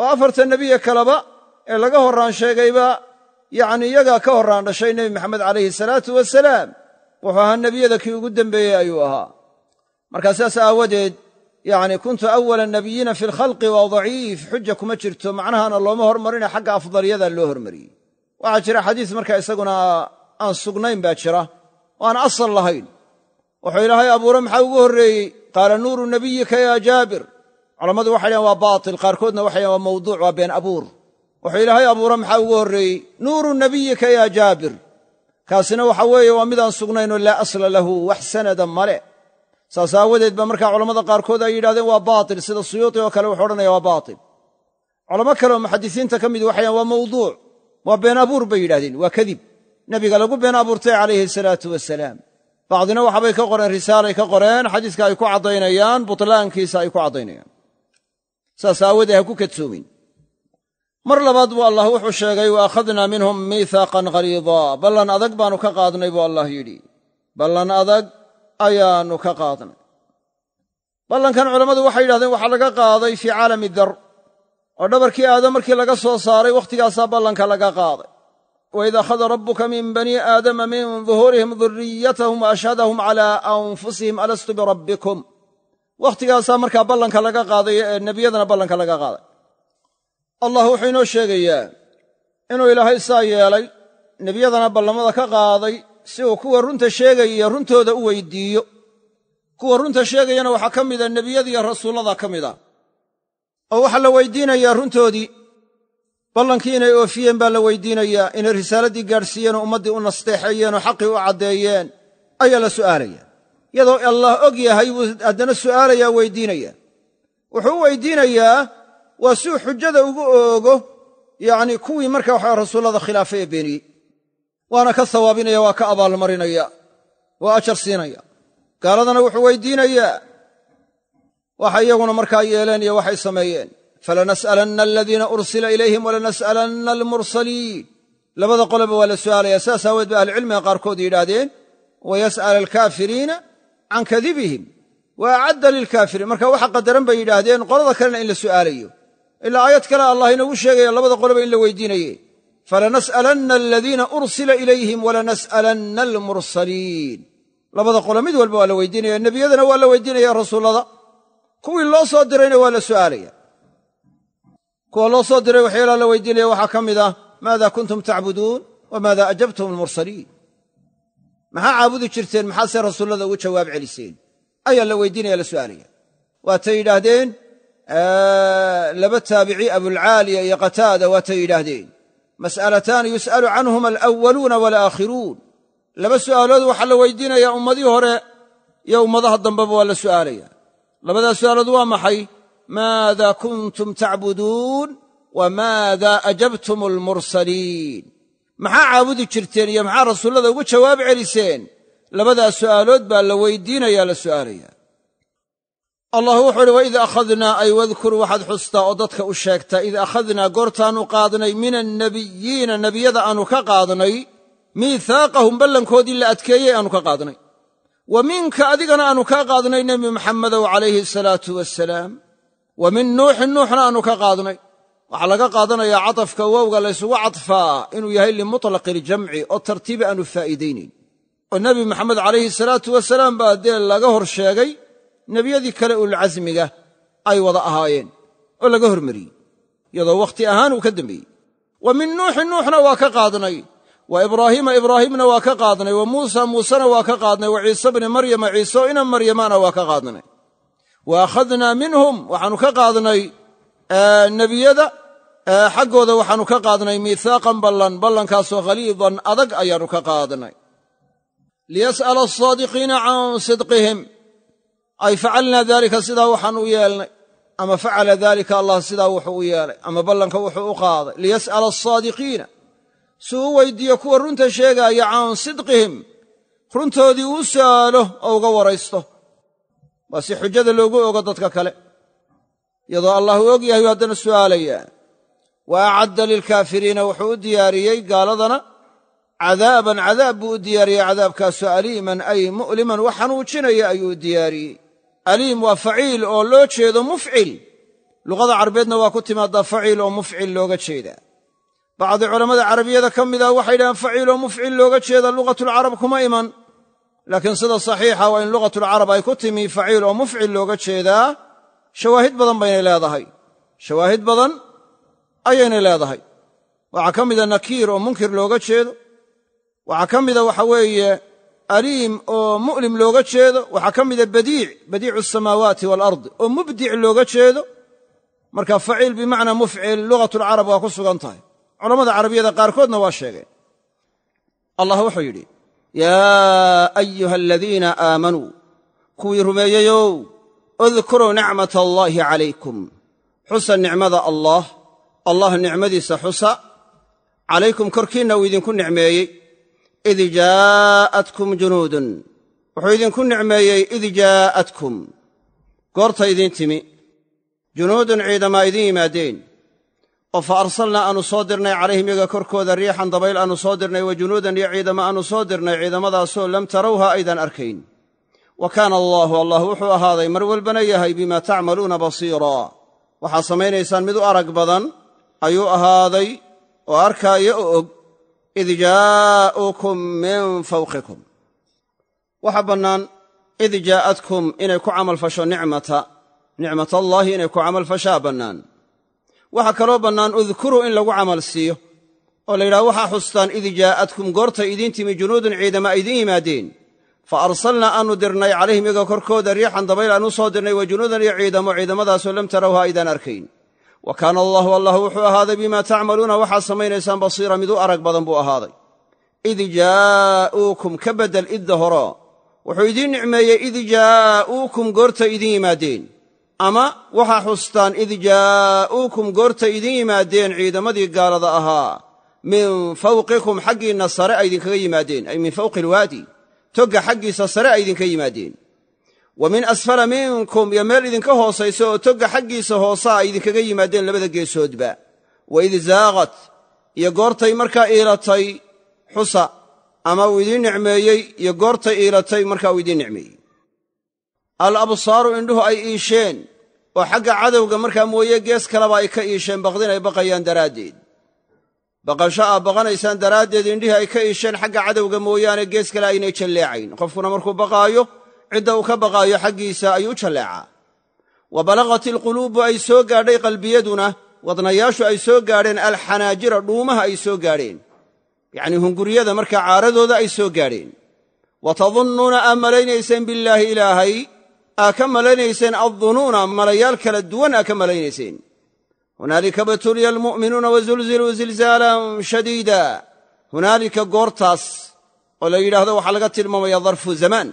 oo afarta nebiya kaleba ee laga horraan sheegayba yacni iyagaa ka horraan dhashay nebi maxamed calayhi salaatu wasalaam wuxuu ahaa nebiyada kii ugu dembeeyey ayuu ahaa markaa sidaas aawadeed yacni kuntu awala nabiyiina fi lkhalqi waa daciif xuja kuma jirto macnahana looma hormarina xagga afdaliyada loo hormariyey waxaa jira xadiis marka isaguna aan sugnayn baa jira oo aan asal lahayn wuxuu ilaahay abuure maxaa ugu horreeyey qaala nuuru nabiyika yaa jaabir culammadu waxay dhahen waa baatil qaarkoodna waxay dhahen waa mawduuc waa been abuur wuxuu ilaahay abuura maxaa ugu horreeyey nuuru nabiyika yaa jaabir kaasina waxa weeye waa midaan sugnaynoo laa asla lahu wax sanada male saas aawadeed ba markaa culammada qaarkood ay yidhahdeen waa baatil sida suyuuti oo kale wuxuu odhanaya waa baatil culamo kale oo muxadisiinta ka mid waxayan waa mawduuc waa been abuur bay yidhahdeen waa kadib nebiga lagu been abuurtay calayhi salaatu wasalaam bacdina waxabay ka qoreen risaalay ka qoreen xadiiska ay ku caddaynayaan butlaankiisa ay ku caddaynayaan saas aawadee ha ku kadsoomin mar labaad buu allah wuxuu sheegay waakhadnaa minhum miithaaqan ghaliidaa ballan adag baanu ka qaadnay buu allah yidhi ballan adag ayaanu ka qaadnay ballankan culammadu waxay yidhahdeen waxaa laga qaaday fii caalami dar oo dhabarkii aadam markii laga soo saaray wakhtigaasaa ballanka laga qaaday waid akhada rabbuka min banii aadama min duhuurihim duriyatahum waashhadahum ashhadahum calaa anfusihim alastu birabbikum wakhtigaasaa markaa ballanka laga qaaday ee nebiyadana ballanka laga qaaday allah wuxuu inoo sheegayaa inuu ilaahay saa yeelay nebiyadana ballamada ka qaaday si uu kuwa runta sheegaya runtooda u weydiiyo kuwa runta sheegayana waxaa ka mida nebiyadiiyo rasuullada ka mid mida oo waxaa la weydiinayaa runtoodii ballankii inay oofiyeen baa la weydiinayaa inay risaaladii gaadhsiiyeenoo ummaddii u nasteexeeyeenoo xaqii u caddeeyeen ayaa la su'aalaya iyadoo allah og yahay buu haddana su'aalayaa weydiinaya wuxuu u weydiinayaa waa siuu xujada ugu oogo yacnii kuwii marka waxaa rasuullada khilaafa ee beeniyey waana ka sawaabinaya waa ka abaalmarinaya waa ajar siinaya gaaladana wuxuu weydiinayaa waxa iyaguna markaa yeeleen iyo waxay sameeyeen falanas'alanna aladiina ursila ilayhim walanas'alanna almursaliin labada qoleba waa la su'aalaya saas aaweed ba ahlucilmiga qaarkood yidhaahdeen wayas'ala alkaafiriina can kadibihim wa acadda lilkaafiriin marka waxa qadaran bay yidhaahdeen qolada kalena in la su'aalayo ilaa aayad kale allah inoogu sheegaya labada qoloba in la weydiinaye falanas'alanna aladiina ursila ilayhim walanas'alanna almursaliin labada qolo mid walba waa la weydiinaya nebiyadana waa la weydiinaya rasuullada kuwii loo soo dirayna waa la su'aalaya kuwa loo soo diray waxyaalaha la weydiinaya waxaa ka mid ah maada kuntum tacbuduun wa maada ajabtum almursaliin maxaa caabudi jirteen maxaase rasuullada ugu jawaab celiseen ayaa la weydiinaya la su'aalaya waatay yidhaahdeen laba taabici abulcaaliya iyo qataada waatay yidhaahdeen mas'alataani yus'alu canhuma alأwaluuna walaakhiruun laba su'aalood waxaa la weydiinayaa ummadii hore iyo ummadaha dambeba waa la su'aalaya labadaa su'aalood waa maxay maada kuntum tacbuduun wa maada ajabtum almursaliin maxaa caabudi jirteen iyo maxaa rasuullada ugu jawaab celiseen labadaa su'aalood baa la weydiinayaa la su'aalaya allah wuxuu uhi waid akhadnaa ay wadkur waxaad xustaa oo dadka u sheegtaa id akhadnaa goortaannu qaadnay min annabiyiina nebiyada aanu ka qaadnay miithaaqahum ballankoodii la adkeeyey aanu ka qaadnay wa minka adigana aanu ka qaadnay nebi maxamedow calayhi salaatu wasalaam wa min nuuxin nuuxna aanu ka qaadnay waxaa laga qaadanayaa cadafka wowga laysugu cadfaa inuu yahay limutlaqijamci oo tartiibi aanu faa'iidaynayn oo nebi maxamed calayhi salaatu wasalaam baa dee laga hor sheegay nebiyadii kale ululcasmiga ay wada ahaayeen oo laga hormariyey iyadoo wakhti ahaan uu ka dambeeyey wa min nuuxin nuuxna waa ka qaadnay wa ibraahiima ibraahiimna waa ka qaadnay wa muusa muusena waa ka qaadnay wa ciise bni maryama ciise ina maryamana waa ka qaadnay wa akhadnaa minhum waxaanu ka qaadnay nebiyada xaggooda waxaanu ka qaadnay miihaaqan ballan ballankaasoo khaliidan adag ayaanu ka qaadnay liyas'ala asaadiqiina can sidqihim ay facalnaa daalika sidaa waxaan u yeelnay ama facala daalika allah sidaa wuxuu u yeelay ama ballanka wuxuu u qaaday liyas'ala asaadiqiina suu u weydiiyo kuwa runta sheegaaya can sidqihim runtoodii uu su'aalo oo uga waraysto waa si xujada loogu ogo dadka kale iyadoo allah uu og yahay u haddana su'aalayaa wa acadda lilkaafiriina wuxuu u diyaariyey gaaladana cadaaban cadaab buu u diyaariyey cadaabkaasu aliiman ay mu'liman wax xanuujinaya ayuu u diyaariyey aliim waa faciil oo loo jeedo mufcil luqada carbeedna waa ku timaaddaa faciil oo mufcil looga jeedaa bacdi culammada carabiyada ka mid ah waxay yidhahaan faciil oo mufcil looga jeeda lugatulcarab kuma iman laakiin sida saxiixa waa in lugatulcarab ay ku timi faciil oo mufcil looga jeedaa shawaahid badan baynay leedahay shawaahid badan ayaynay leedahay waxaa ka mida nakiir oo munkir looga jeedo waxaa ka mida waxa weeye aliim oo mu'lim looga jeedo waxaa ka mida badiic badiicu asamaawaati waalardi oo mubdic looga jeedo marka faciil bimacnaa mufcil lcarab waa ku sugan tahay culammada carabiyada qaarkoodna waa sheegeen allah wuxuu yidhi yaa ayuha aladiina aamanuu kuwii rumeeyeyow udkuruu nicmat allaahi calaykum xusa nicmada allaah allah nicmadiisa xusa calaykum korkiinna uu idinku nicmeeyey id jaa'atkum junuudun wuxuu idinku nicmeeyey id jaa'atkum goorta idiin timi junuudun ciidamaa idiin yimaadeen oo fa arsalnaa aanu soo dirnay calayhim iyaga korkooda riixan dabayl aanu soo dirnay wa junuudan iyo ciidamo aanu soo dirnay ciidamadaasoo lam tarawha aydan arkayn wa kaana allaahu allah wuxuu ahaaday mar walbana yahay bimaa tacmaluuna basiiraa waxaad samaynaysaan mid u arag badan ayuu ahaaday oo arkaayo oo og id jaa'ukum min fawqikum waxaa bannaan id jaa'adkum inay ku camalfasho nicmata nicmatallaahi inay ku camalfashaa bannaan waxaa kaloo bannaan udkuruu in lagu camal siiyo oo la yidhaha waxaa xustaan id jaa'adkum goortay idiin timi junuudun ciidama ay idiin yimaadeen fa arsalnaa aanu dirnay calayhim iyaga korkooda riixan dabayl u soo dirnay wa junuudan iyo ciidamo ciidamadaasoo lam tarawha aydaan arkayn wa kaana allaahu allahu wuxuu ahaaday bimaa tacmaluuna waxaad samaynaysaan basiira mid u arag badan buu ahaaday id jaa'uukum ka beddel idda horo wuxuu idiin nicmeeyey id jaa'uukum goorta idiin yimaadeen ama waxaa xustaan id jaa'uukum goorta idiin yimaadeen ciidamadii gaalada ahaa min fawqikum xaggiinna sare a idinkaga yimaadeen ay min fawqi alwaadi togga xaggiisa sare a idinka yimaadeen wa min asfala minkum iyo meel idinka hoosaysa oo togga xaggiisa hoosaa ay idinkaga yimaadeen labada geesoodba wa id zaaqat iyo goortay markaa iilatay xusa ama uu idiin nicmeeyey iyo goortay iilatay markaa uu idiin nicmeeyey al absaaru indhuhu ay iisheen oo xagga cadowga markaa mooye gees kaleba ay ka iisheen baqdin ay baqayaan daraaddeed baqasho aa baqanaysaan daraaddeed indhihii ay ka iisheen xagga cadowga mooyaane gees kale aynay jalleecayn qofkuna markuu baqaayo cidda uu ka baqaayo xaggiisa ayuu u jalleecaa wa balaqat ilquluubu ay soo gaadhay qalbiyaduna wadnayaashu ay soo gaadheen alxanaajira dhuumaha ay soo gaadheen yacnii hunguryada markaa caaradooda ay soo gaadheen wa tadunnuuna aa malaynayseen billaahi ilaahay aa ka malaynayseen addunuuna malayaal kala duwan aa ka malaynayseen hunaalika batuliya almu'minuuna wazulziluu zilzaalan shadiida hunaalika goortaas oo la yidhaahdo waxaa laga tilmaamaya darfu zamaan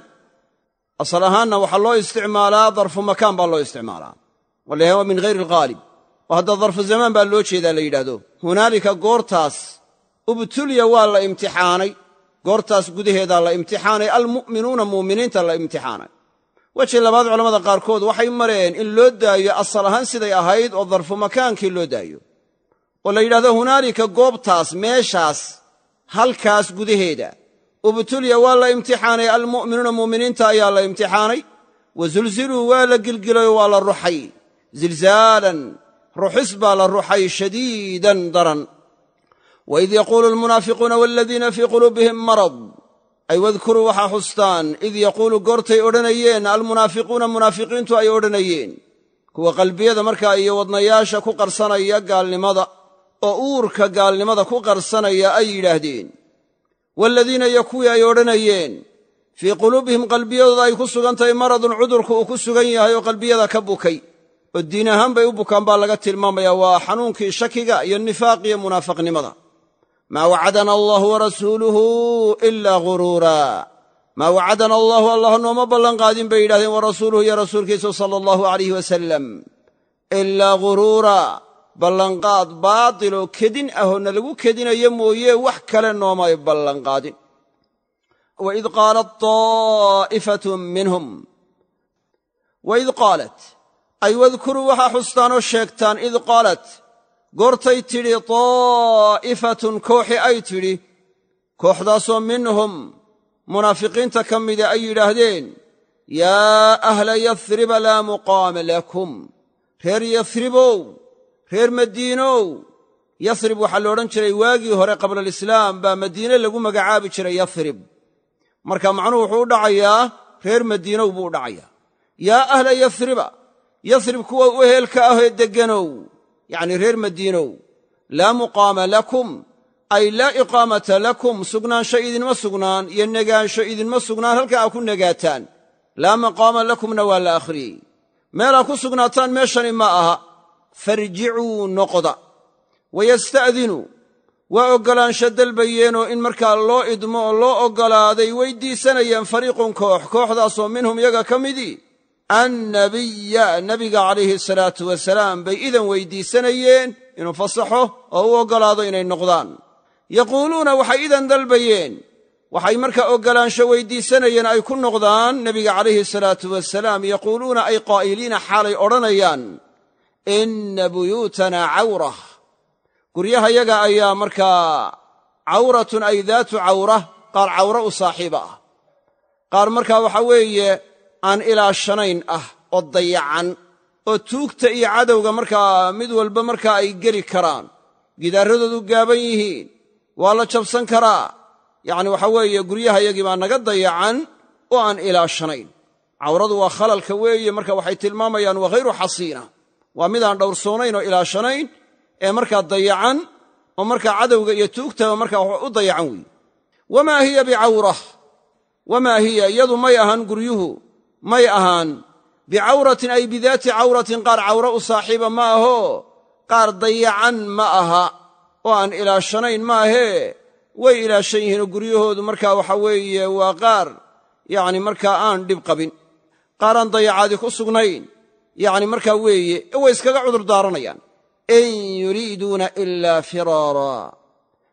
asal ahaanna waxaa loo isticmaalaa darfu makaan baa loo isticmaalaa walaha waa min hayri alghaalib oo hadda darfu zamaan baa loo jeedaa la yidhaahdo hunaalika goortaas ubtuliya waa la imtixaanay goortaas gudaheedaa la imtixaanay almu'minuuna muuminiinta la imtixaanay weji labaad culamada qaarkood waxay mareen in loo daayo asal ahaan siday ahayd oo darfu makaankii loo daayo oo la yidhahdo hunaalika goobtaas meeshaas halkaas gudaheeda ubtuliya waa la imtixaanay almu'minuuna mu'miniinta ayaa la imtixaanay wa zulziluu waa la gilgilayoo waa la ruxay zilzaalan ruxis baa la ruxay shadiidan daran waid yaquulu almunaafiquuna waladiina fii quluubihim marad ay wadkuruu waxaa xustaan id yaquulu goortay odhanayeen almunaafiquuna munaafiqiintu ay odhanayeen kuwa qalbiyada markaa iyo wadnayaasha ku qarsanaya gaalnimada oo uurka gaalnimada ku qarsanaya ay yidhaahdeen waaladiina iyo kuwii ay odhanayeen fii quluubihim qalbiyadooda ay ku sugan tahay maradun cudurku uu ku sugan yahay oo qalbiyada ka bukay oo diin ahaan bay u bukaan baa laga tilmaamayaa waa xanuunkii shakiga iyo nifaaq iyo munaafaqnimada maa wacadana allahu wa rasuuluhu ilaa guruura maa wacadana allahu allah nooma ballan qaadin bay yidhahdeen rasuuluhu iyo rasuulkiisu sala allahu calayhi wasalam ilaa guruura ballanqaad baatil oo kedin ahona lagu kedinayo mooye wax kale noomay ballanqaadin waid qaalat taa'ifatun minhum waid qaalat ay wadkuruu waxaa xustaanoo sheegtaan id qaalat goortay tidhi taa'ifatun kooxi ay tidhi kooxdaasoo minhum munaafiqiinta ka mida ay yidhaahdeen yaa ahla yadriba laa muqaama lakum reer yadribow reer madiinow yasrib waxaa la odhan jiray waagii hore qabla alislaam baa madiine lagu magacaabi jiray yasrib marka macnuhu wuxuu u dhacayaa reer madiinow buu u dhacayaa yaa ahla yasriba yasrib kuwa u ehelka ahee degganow yacnii reer madiinow laa muqaama lakum ay laa iqaamata lakum sugnaansho idinma sugnaan iyo negaansho idinma sugnaan halkaa aa ku negaataan laa maqaama lakumna waa la akhriyey meelaa ku sugnaataan meeshani ma aha farjicuu noqda wayasta'dinuu waa oggolaansho dalbayeenoo in markaa loo idmo oo loo oggolaaday weydiisanayeen fariiqun koox kooxdaasoo minhum iyaga ka midii annabiya nebiga calayhi salaatu wasalaam bay idan weydiisanayeen inuu fasaxo oo u oggolaado inay noqdaan yaquuluuna waxay idan dalbayeen waxay markaa oggolaansho weydiisanayeen ay ku noqdaan nebiga calayhi salaatu wasalaam yaquuluuna ay qaa'iliina xaalay odhanayaan inna buyuutanaa cawra guryahayaga ayaa markaa cawratun ay daatu cawra qaar cawro u saaxiiba ah qaar markaa waxa weeye aan ilaashanayn ah oo dayacan oo tuugta iyo cadowga markaa mid walba markaa ay geli karaan gidaaradoodu gaaban yihiin waa la jabsan karaa yacni waxa weeye guryahayagii baa naga dayacan oo aan ilaashanayn cawradu waa khalalka weeye marka waxay tilmaamayaan waa hayru xasiina waa midaan dhowrsoonayn oo ilaashanayn ee markaa dayacan oo markaa cadowga iyo tuugtaba markaa u dayacan weeye wamaa hiya bicawra wamaa hiya iyadu may ahaan guryuhu may ahaan bicawratin ay bidaati cawratin qaar cawro u saaxiiba ma ahoo qaar dayacan ma aha oo aan ilaashanayn maahee way ilaashan yihiinoo guryahoodu markaa waxa weeye waa qaar yacni markaa aan dhib qabin qaaraan dayacaadi ku sugnayn yacni markaa weeye way iskaga cudur daaranayaan in yuriiduuna ilaa firaaraa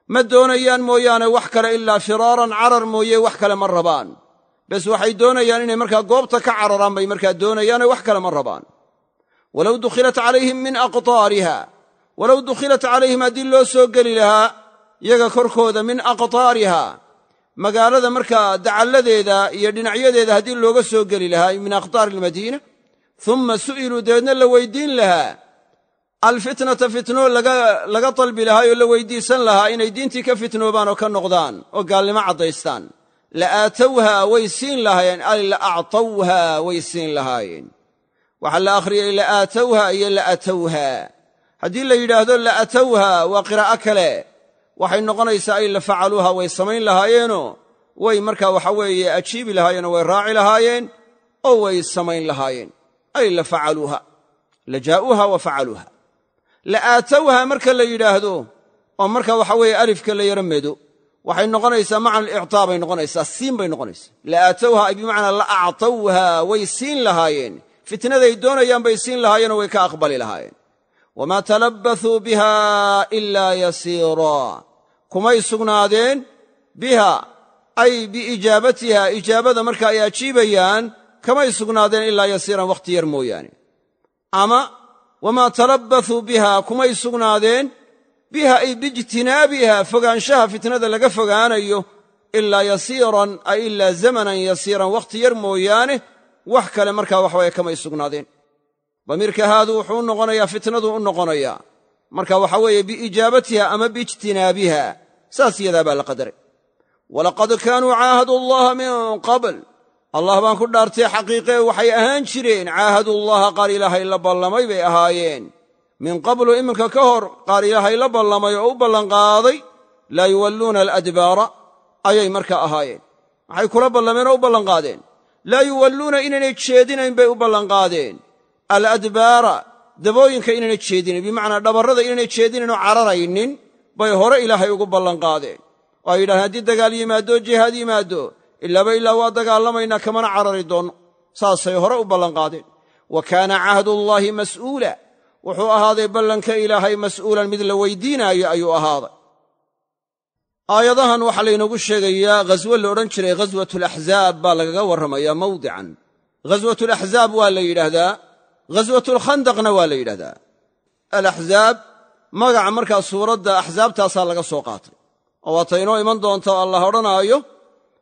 ma doonayaan mooyaane wax kale ilaa firaaran carar mooye wax kale ma rabaan bes waxay doonayaan inay markaa goobta ka cararaan bay markaa doonayaane wax kale ma rabaan walow dukhilat calayhim min aqtaariha walow dukhilat calayhim haddii loo soo geli lahaa yaga korkooda min aqtaariha magaalada markaa dacalladeeda iyo dhinacyadeeda haddii looga soo geli lahaa min aqtaari almadiina umma su'iluu dabeedna la weyddiin lahaa alfitnata fitnoo laga dalbi lahaay oo la weyddiisan lahaa inay diintii ka fitnoobaan oo ka noqdaan oo gaalnimo caddaystaan la aatowhaa way siin lahaayeen ay la actawhaa way siin lahaayeen waxaa la akhriyey la aatowhaa iyo la atowhaa haddii la yidhaahdo la atowhaa waa qiraa'o kale waxay noqonaysaa ay la facaluuha way samayn lahaayeeno way markaa waxa weeye ajiibi lahaayeen oo way raaci lahaayeen oo way samayn lahaayeen ay lajaa'uuha wa facaluuha la aatowha marka la yidhaahdo oo marka waxa weeye alifka la yaro medo waxay noqonaysaa macna alictaa bay noqonaysaa siin bay noqonaysaa la aatowha ay bimacnaa la actawha way siin lahaayeen fitnaday doonayaan bay siin lahaayeenoo way ka aqbali lahaayeen wamaa talabbathuu biha ilaa yasiiraa kumay sugnaadeen biha ay biijaabatiha ijaabada marka ay ajiibayaan kamay sugnaadeen ilaa yasiiran wakhti yar mooyaane ama wamaa talabbathuu biha kumay sugnaadeen biha ay biijtinaabiha fogaanshaha fitnada laga fogaanayo ilaa yasiiran ay ilaa zamanan yasiiran wakhti yar mooyaane wax kale markaa waxaweye kamay sugnaadeen damiirka haadu wuxuu u noqonayaa fitnadu u noqonayaa marka waxa weeye biijaabatiha ama biijtinaabiha saas yadaa baa la qadaray walaqad kaanuu caahadu allaha min qabl allah baan ku dhaartay xaqiiqee waxay ahaan jireen caahaduullaha qaar ilaahay la ballamay bay ahaayeen min qablu iminka ka hor qaar ilaahay la ballamay oo u ballanqaaday laa yuwalluuna aladbaara ayay markaa ahaayeen maxay kula ballameen oo u ballanqaadeen laa yuwalluuna inaynay jeedinayn bay u ballanqaadeen aladbaara dabooyinka inaynay jeedinayn bimacnaa dhabarrada inaynay jeedinaynoo cararaynin bay hore ilaahay ugu ballanqaadeen oo ay yidhahdeen haddii dagaal yimaadoo jihaad yimaado ilaaba ilaa waa dagaalamaynaa kamana carari doonno saasay hore u ballanqaadeen wa kaana cahdullaahi mas'uula wuxuu ahaaday ballanka ilaahay mas'uulan mid la weydiinaayo ayuu ahaaday aayadahan waxaa laynoogu sheegayaa ghaswo la odhan jiray ghaswatulaxzaab baa lagaga warramayaa mawdican ghaswatulaxzaab waa la yidhaahdaa ghaswatulkhandaqna waa la yidhahdaa alaxzaab magaca markaa suuradda axsaabtaasaa laga soo qaatay oo waata inoo iman doonta allah odhanaayo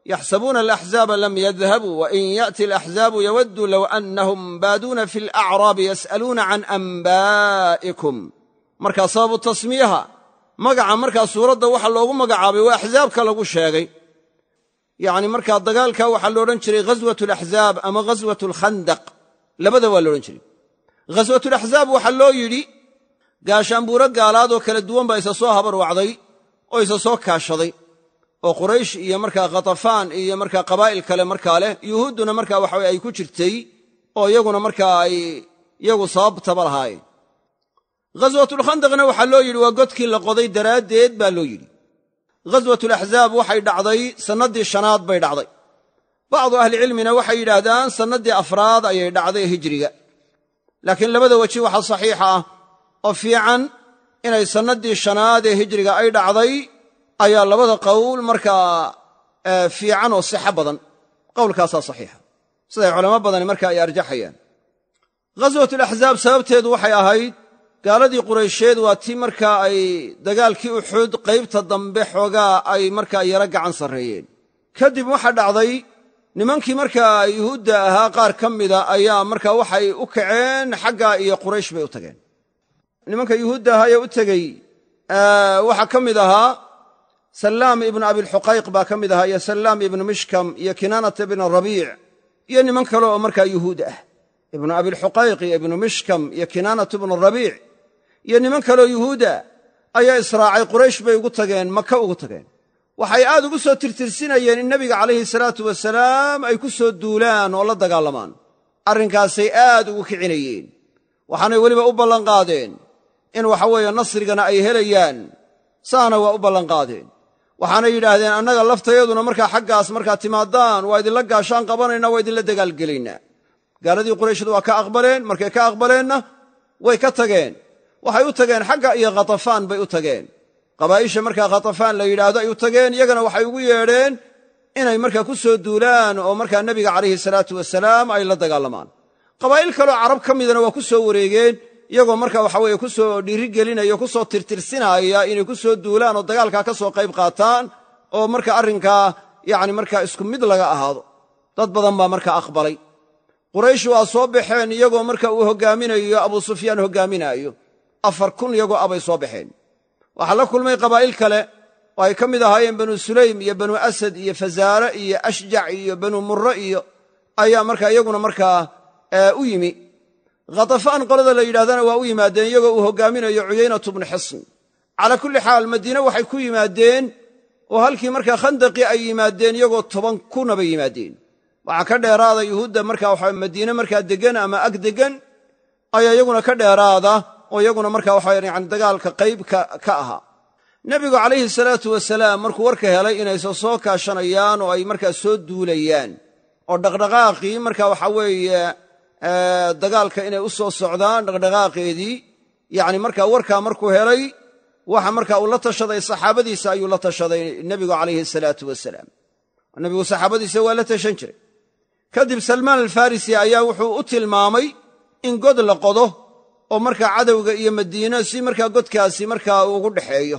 yaxsabuuna alaxzaaba lam yadhabuu wa in yaأti alaxzaabu yawaddu low annahum baaduuna fi alacraabi yas'aluuna can anbaa'ikum markaa sababu tasmiyaha magaca markaa suuradda waxa loogu magacaabay waa axzaabka lagu sheegay yacni markaa dagaalka waxaa lo odhan jiray ghaswat alaxzaab ama ghaswat alkhandaq labada waa loodhan jiray ghaswatulaxzaab waxaa loo yidhi gaashaanbuuro gaalaad oo kala duwan baa isa habarwacday oo isa soo kaashaday oo quraysh iyo markaa khatafaan iyo markaa qabaa'il kale markaa leh yuhuudduna markaa waxaweye ay ku jirtay oo iyaguna markaa ay iyagu sababtaba lahaayeen khaswatulkhandaqna waxaa loo yidhi waa godkii la qoday daraaddeed baa loo yidhi khaswatulaxzaab waxay dhacday sannaddii shanaad bay dhacday bacdu ahlicilmina waxay yidhaahdaan sannaddii afraad ayay dhacday hijriga laakiin labada weji waxaa saxiixa ah oo fiican inay sannaddii shanaad ee hijriga ay dhacday ayaa labada qowl markaa e, fiican oo sixo badan qowlkaasaa saxiixa siday culamo badani marka ay arjaxayaan ghaswat alaxzaab sababteedu waxay ahayd gaaladii quraysheed waa tii marka ay dagaalkii uxud qaybta dambe xoogaa ay markaa yaro gacan sarreeyeen kadib waxaa dhacday nimankii markaa yuhuudda ahaa qaar ka mida ayaa markaa waxay u kaceen xaggaa iyo quraysh bay u tageen nimanka yuhuudda ahaa ee u tegey e, waxaa ka mid ahaa sallaam ibnu abilxuqayq baa ka mid ahaa iyo sallaam ibnu mishkam iyo kinaanata ibnu rabiic iyo niman kale oo markaa yuhuud ah ibnu abilxuqayq iyo ibnu mishkam iyo kinaanat ibnu rabiic iyo niman kaleoo yuhuuda ah ayaa israacay quraysh bay ugu tageen maka ugu tageen waxay aad ugu soo tirtirsinayeen in nebiga calayhi salaatu wasalaam ay ku soo duulaan oo la dagaalamaan arrinkaasay aad ugu kicinayeen waxaanay weliba u ballanqaadeen in waxa nasrigana ay helayaan saana waa u ballanqaadeen waxaanay yidhaahdeen annaga laftayaduna markaa xaggaas markaa timaadaan waa idinla gaashaan qabanaynaa waa idinla dagaalgelaynaa gaaladii qurayshdu waa ka aqbaleen markay ka aqbaleenna way ka tageen waxay u tageen xagga iyo khatafaan bay u tageen qabaa'isha markaa khatafaan la yidhaahdo ay u tageen iyagana waxay ugu yeedheen inay markaa ku soo duulaan oo markaa nebiga calayhi salaatu wasalaam ay la dagaalamaan qabaa'il kaloo carab ka midana waa ku soo wareegeen iyagoo marka waxa weye kusoo dhiiri gelinaya kusoo tirtirsinaya inay ku soo duulaan oo dagaalkaa ka soo qayb qaataan oo marka arrinkaa yacni markaa isku mid laga ahaado dad badan baa marka aqbalay quraysh waa soo baxeen iyagoo marka uu hogaaminayo abuu sufyaan hogaaminaayo afar kun iyagoo abay soo baxeen waxaa la kulmay qabaa'il kale oo ay ka mid ahaayeen banu sulaym iyo banu asad iyo fazaare iyo ashjac iyo banu murre iyo ayaa marka iyaguna markaa eh, u yimi khatafaan qolada la yidhahdana waa u yimaadeen iyagoo uu hogaaminayo cuyaynatu bnu xisn calaa kulli xaal madiine waxay ku yimaadeen oo halkii markaa khandaqi ay yimaadeen iyagoo toban kuna yimaadeen waxaa ka dheeraada yuhuudda markaa waxa madiine markaa degan ama ag degan ayaa iyaguna ka dheeraada oo iyaguna markaa waxayan yani dagaalka qayb ka ahaa nebigu calayhi salaatu wasalaam markuu warka helay inayse soo kaashanayaan oo ay markaa soo duulayaan oo dhaqdhaqaaqii markaa waxa weeye dagaalka inay u soo socdaan dhaqdhaqaaqeedii yani markaa warkaa markuu helay waxa markaa uu la tashaday saxaabadiisa ayuu la tashaday nebigu calayhi salaatu wasalaam nebigu saxaabadiisa waa la tashan jiray kadib salmaan alfarisi ayaa wuxuu u tilmaamay in god la qodo oo markaa cadowga iyo madiina si markaa godkaasi markaa ugu dhexeeyo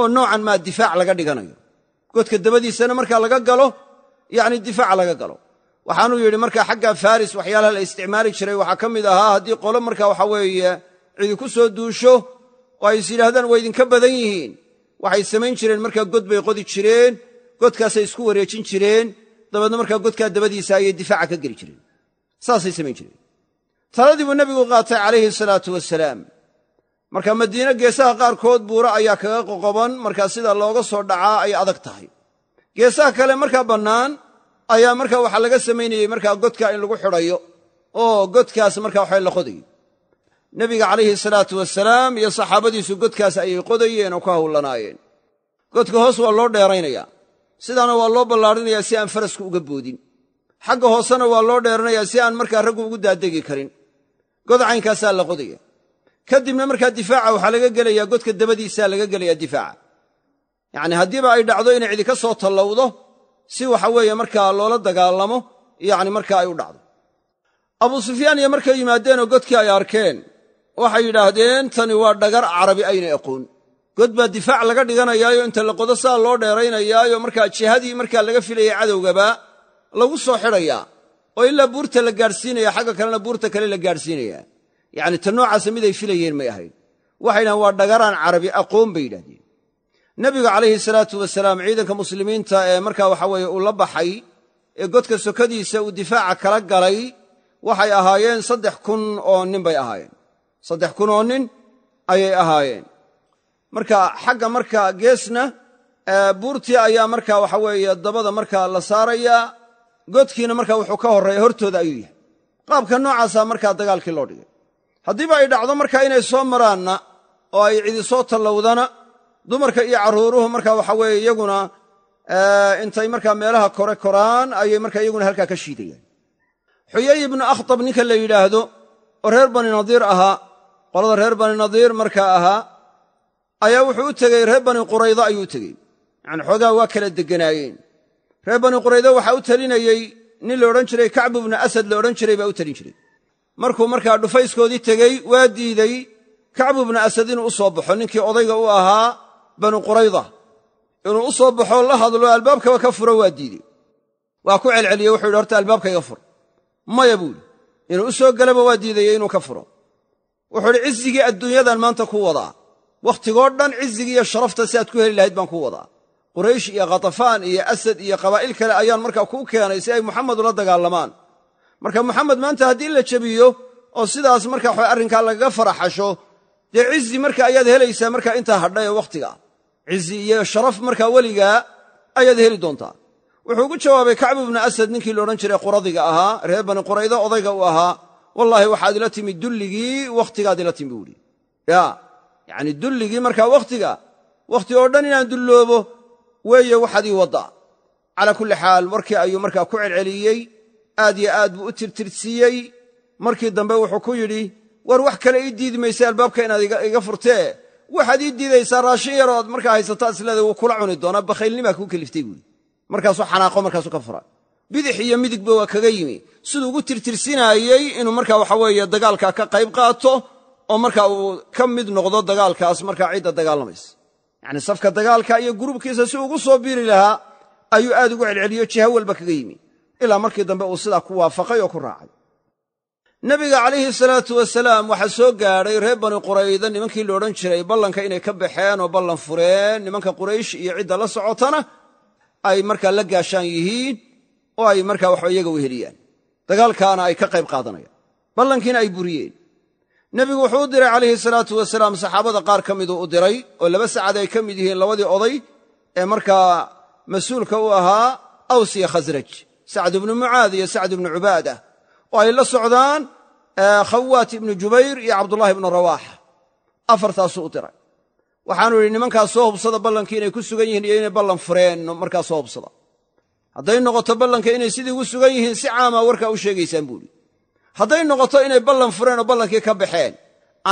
oo noocan maa difaac laga dhiganayo godka dabadiisana markaa laga galo yani difaac laga galo waxaanuu yidhi markaa xagga faris waxyaalaha la isticmaali jiray waxaa ka mid ahaa haddii qolo markaa waxa weeye ku soo duusho oo ay is yidhaahdaan waa idinka badan yihiin waxay samayn jireen markaa god bay qodi jireen godkaasay isku wareejin jireen dabeedna markaa godkaa dabadiisa ayay difaaca ka geli jireen saasay samayn jireen taladii buu nebigu qaatay calayhi salaatu wasalaam marka madiine geesaha qaarkood buuro ayaa kaga qoqoban markaa sida looga soo dhacaa ay adag tahay geesaha kale markaa bannaan ayaa marka waxaa laga samaynayey markaa godka in lagu xidhayo oo godkaas marka waxay la qodayo nebiga calayhi salaatu wasalaam iyo saxaabadiisu godkaas ayay qodayeen oo ku hawlanaayeen godka hoos waa loo dheeraynayaa sidaana waa loo ballaarinayaa si aan farasku uga boodin xagga hoosena waa loo dheeranayaa si aan markaa raggu ugu daadegi karin godcaynkaasaa la qodaya kadibna markaa difaaca waxaa laga gelayaa godka dabadiisaa laga gelayaa difaaca yacni haddiiba ay dhacdo inay cidi ka soo tallowdo si waxa weeye markaa loola dagaalamo yacni markaa ay u dhacdo abuu sufyaan iyo markay yimaadeen oo godkii ay arkeen waxay yidhaahdeen tani waa dhagar carabi ayna aqoon god baa difaac laga dhiganayaayo inta la qodo saa loo dheeraynayaayo markaa jihadii markaa laga filayay cadowgaba lagu soo xidhayaa oo ilaa buurta la gaadhsiinaya xagga kalena buurta kale la gaadhsiinayaa yacni ta noocaasa mid ay filayeen may ahayn waxay yidhahdeen waa dhagaraan carabi aqoon bay yidhahdeen nebiga calayhi salaatu wasalaam ciidanka muslimiinta ee markaa waxa weeye uu la baxay ee godka sokadiisa uu difaaca kala galay waxay ahaayeen saddex kun oo nin bay ahaayeen saddex kun oo nin ayay ahaayeen marka xagga markaa geesna buurtii ayaa markaa waxa weeye dabada markaa la saarayaa godkiina markaa wuxuu ka horreeya hortooda ayuu yahay qaabka noocaasaa markaa dagaalkii loo dhigay haddiiba ay dhacdo markaa inay soo maraanna oo ay cidi soo tallowdana dumarka iyo caruuruhu marka waxa weeye iyaguna eh, intay marka meelaha kore koraan ayay marka iyaguna halkaa ka shiidayaan xuyay ibnu akhtab ninka la yidhaahdo oo reer bani nadiir ahaa qolada reer bani nadiir marka ahaa ayaa wuxuu u tegey reer bani qurayda ayuu u tegey yani xoogaa waa kala deganaayeen reer bani qurayda waxaa u talinayey nin la odhan jiray kacbu bnu asad la odhan jiray baa u talin jiray markuu markaa dhufayskoodii tegey waa diidey kacbu bnu asad inuu u soo baxo ninkii odayga u ahaa banu qurayda inuu u soo baxoo la hadlo albaabkaba ka furo waa diidey waa ku celceliyey wuxuu yidhi horta albaabka iga fur maya buuhi inuu u soo galaba waa diidayey inuu ka furo wuxuu idhi cizigii adduunyadan maanta ku wadaa wakhtigoo dhan cizigii iyo sharafta si aad ku heli lahayd baan ku wadaa quraysh iyo khatafaan iyo asad iyo qabaa'il kale ayaan markaa kuu keenay si ay muxamed ula dagaalamaan marka muxamed maanta haddii la jebiyo oo sidaas markaa arrinkaa lagaga faraxasho dee cizi marka ayaad helaysaa markaa intaa hadhay ee wakhtiga cizi iyo sharaf markaa weligaa ayaad heli doontaa wuxuu ugu jawaabay kacbu ibnu asad ninkii la odhan jiray quradiga ahaa reer bani quraydo odayga u ahaa wallaahi waxaad ila timi dulligii wakhtigaad ila timi buu ya yacni dulligii markaa wakhtiga wakhti oo dhan inaan dulloobo weeye waxaad ii waddaa calaa kulli xaal warkii ayuu markaa ku celceliyey aad yo aad buu u tirtirsiiyey markii dambe wuxuu ku yidhi war wax kale ii diidi mayse albaabka inaad iga furtee waxaad ii diidaysaa raashin yarood markaa haysata isleeda wuu kula cuni doonaa bakhaylnimaa kuu kaliftay buui markaasuu xanaaqo markaasuu ka fura bidix iyo midigba waa kaga yimi siduu ugu tirtirsinaayey inuu markaa weeye dagaalka ka qayb qaato oo markaa uu ka mid noqdo dagaalkaas markaa cidda dagaalamaysa yacnii safka dagaalka iyo gurubkiisa si ugu soo biiri lahaa ayuu aad ugu celceliyo jiha walba kaga yimi ilaa markii dambe uu sidaa ku waafaqay oo ku raacay nebiga calayhi salaatu wasalaam waxaa soo gaadhay reer bani qurayda nimankii la odhan jiray ballanka inay ka baxeen oo ballan fureen nimanka quraysh iyo cidda la socotana ay markaa la gaashaan yihiin oo ay markaa waxba iyaga weheliyaan dagaalkaana ay ka qayb qaadanayaan ballankiina ay buriyeen nebigu wuxuu u diray calayhi salaatu wasalaam saxaabada qaar ka miduu u diray oo laba sacad ay ka mid yihiin labadii oday ee markaa mas-uulka u ahaa aws iyo khasraj sacd ibnu mucaad iyo sacd ibnu cubaada oo ay la socdaan eh, khawaat ibnu jubayr iyo cabdulahi ibnu rawaaxa afartaasuu u diray waxaanu idhi nimankaas soo hubsada ballankii inay ku sugan yihiin iyo inay ballan fureen markaa soo hubsada hadday noqoto ballanka inay sidii ugu sugan yihiin si caamaa warkaa u sheegaysaan buu buuhi hadday noqoto inay ballan fureen oo ballankii ka baxeen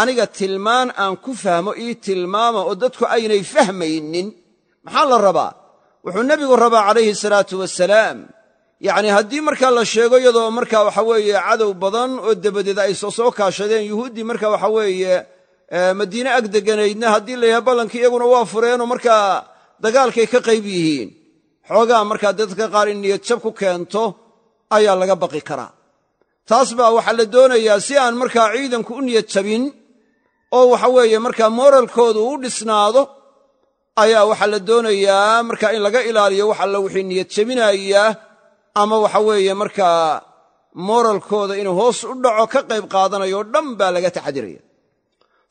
aniga tilmaan aan ku fahmo ii tilmaama oo dadku aynay fahmaynin maxaa la rabaa wuxuu nebigu rabaa calayhi salaatu wasalaam yacni haddii markaa la sheego iyadoo markaa waxa weeye cadow badan oo dabadeed ay soo kaashadeen yuhuuddii marka waxa weeye eh, madiine ag deganaydna haddii la ballankii iyaguna waa fureenoo markaa dagaalkay ka qayb yihiin xoogaa markaa dadka qaar in niyad jab ku keento ayaa laga baqi karaa taas baa waxaa la doonayaa si aan markaa ciidanku u niyad jabin oo waxa weeye markaa mooralkoodu u dhisnaado ayaa waxaa la doonayaa markaa in laga ilaaliyo waxa alla wixii niyad jabinayaa ama waxa weeye markaa moralkooda inuu hoos u dhaco ka qayb qaadanayo oo dhan baa laga taxadiraya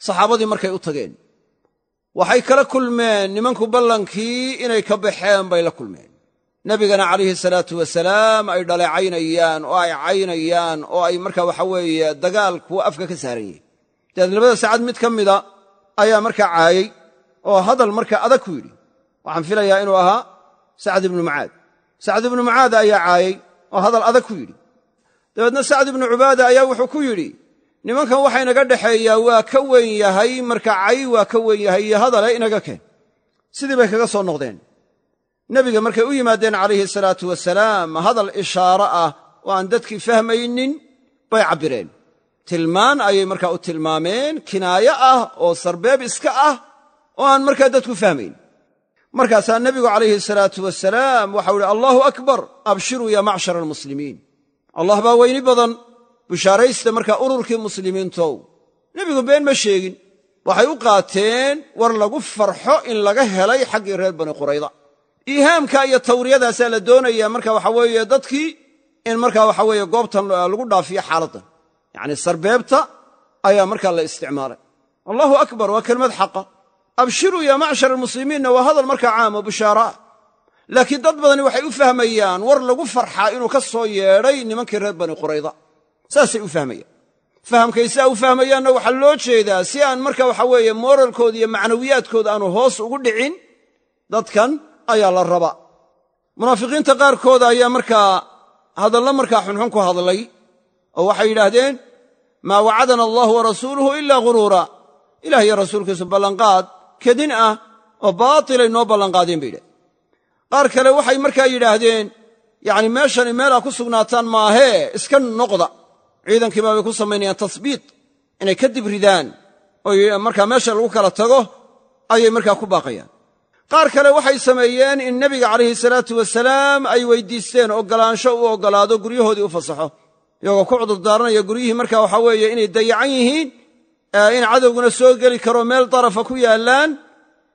saxaabadii markay u tageen waxay kala kulmeen nimanku ballankii inay ka baxeen bay la kulmeen nebigana calayhi salaatu wasalaam ay dhaleecaynayaan oo ay caynayaan oo ay markaa waxa weeye dagaalku afka ka saaran yihiin dabeed labada saacad mid ka mida ayaa markaa caayey oo hadal markaa adag ku yidhi waxaan filayaa inuu ahaa sacad ibnu mucaad sacd ibnu mucaada ayaa caayey oo hadal adag ku yidhi dabeedna sacd ibnu cubaada ayaa wuxuu ku yidhi nimankan waxa inaga dhexeeyaa waa ka weyn yahay marka cay waa ka weyn yahay iyo hadale inaga keen sidii bay kaga soo noqdeen nebiga markay u yimaadeen calayhi salaatu wasalaam hadal ishaaro ah oo aan dadkii fahmaynin bay cabbireen tilmaan ayay markaa u tilmaameen kinaaye ah oo sarbeeb iska ah oo aan markaa dadku fahmayn markaasaa nebigu calayhi salaatu wasalaam waxau ihi allaahu akbar abshiruu ya macshara almuslimiin allah baa weyni badan bushaaraysta markaa ururkii muslimiintow nebigu been ma sheegin waxay u qaateen war lagu farxo in laga helay xaggii reer bani qurayda iihaamka iyo tawriyadaasaa la doonayaa marka waxa weeye dadkii in markaa waxa weeye goobtan ah, lagu dhaafiyo xaaladdan yacnii sarbeebta ayaa markaa la isticmaalay allaahu akbar waa kelmad xaqa abshiruu yaa macshar almuslimiinna waa hadal markaa caamo bushaaraa laakiin dad badani waxay u fahmayaan war lagu farxaa inuu ka soo yeedhay nimankii reer bani qurayda saasay u fahmayaan fahamkay fahamkaysaa u fahmayaanna waxaa loo jeedaa si aan marka waxa weeye mooralkooda iyo macnawiyaadkooda aanu hoos ugu dhicin dadkan ayaa la raba munaafiqiinta qaarkooda ayaa markaa hadallo markaa xunxun ku hadlay oo waxay yidhaahdeen maa wacadana allahu wa rasuuluhu ilaa ghuruura ilaah iyo rasuulkiisu ballanqaad kedin ah oo baatilay noo ballanqaadeen bay yidhahdeen qaar kale waxay markaa yidhaahdeen yacni meeshanay meelaa ku sugnaataan maahee iska noqda ciidankii baabay ku samaynayaan tasbiit inay kadib ridaan oo markaa meesha lagu kala tago ayay markaa ku baaqayaan qaar kale waxay sameeyeen in nebiga calayhi salaatu wasalaam ay weyddiisteen oggolaansho u oggolaado guryahoodii u fasaxo iyagoo ku cudurdaaranaya guryihii markaa waxaa weeye inay dayacan yihiin in cadowguna soo geli karo meel darafa ku yaallaan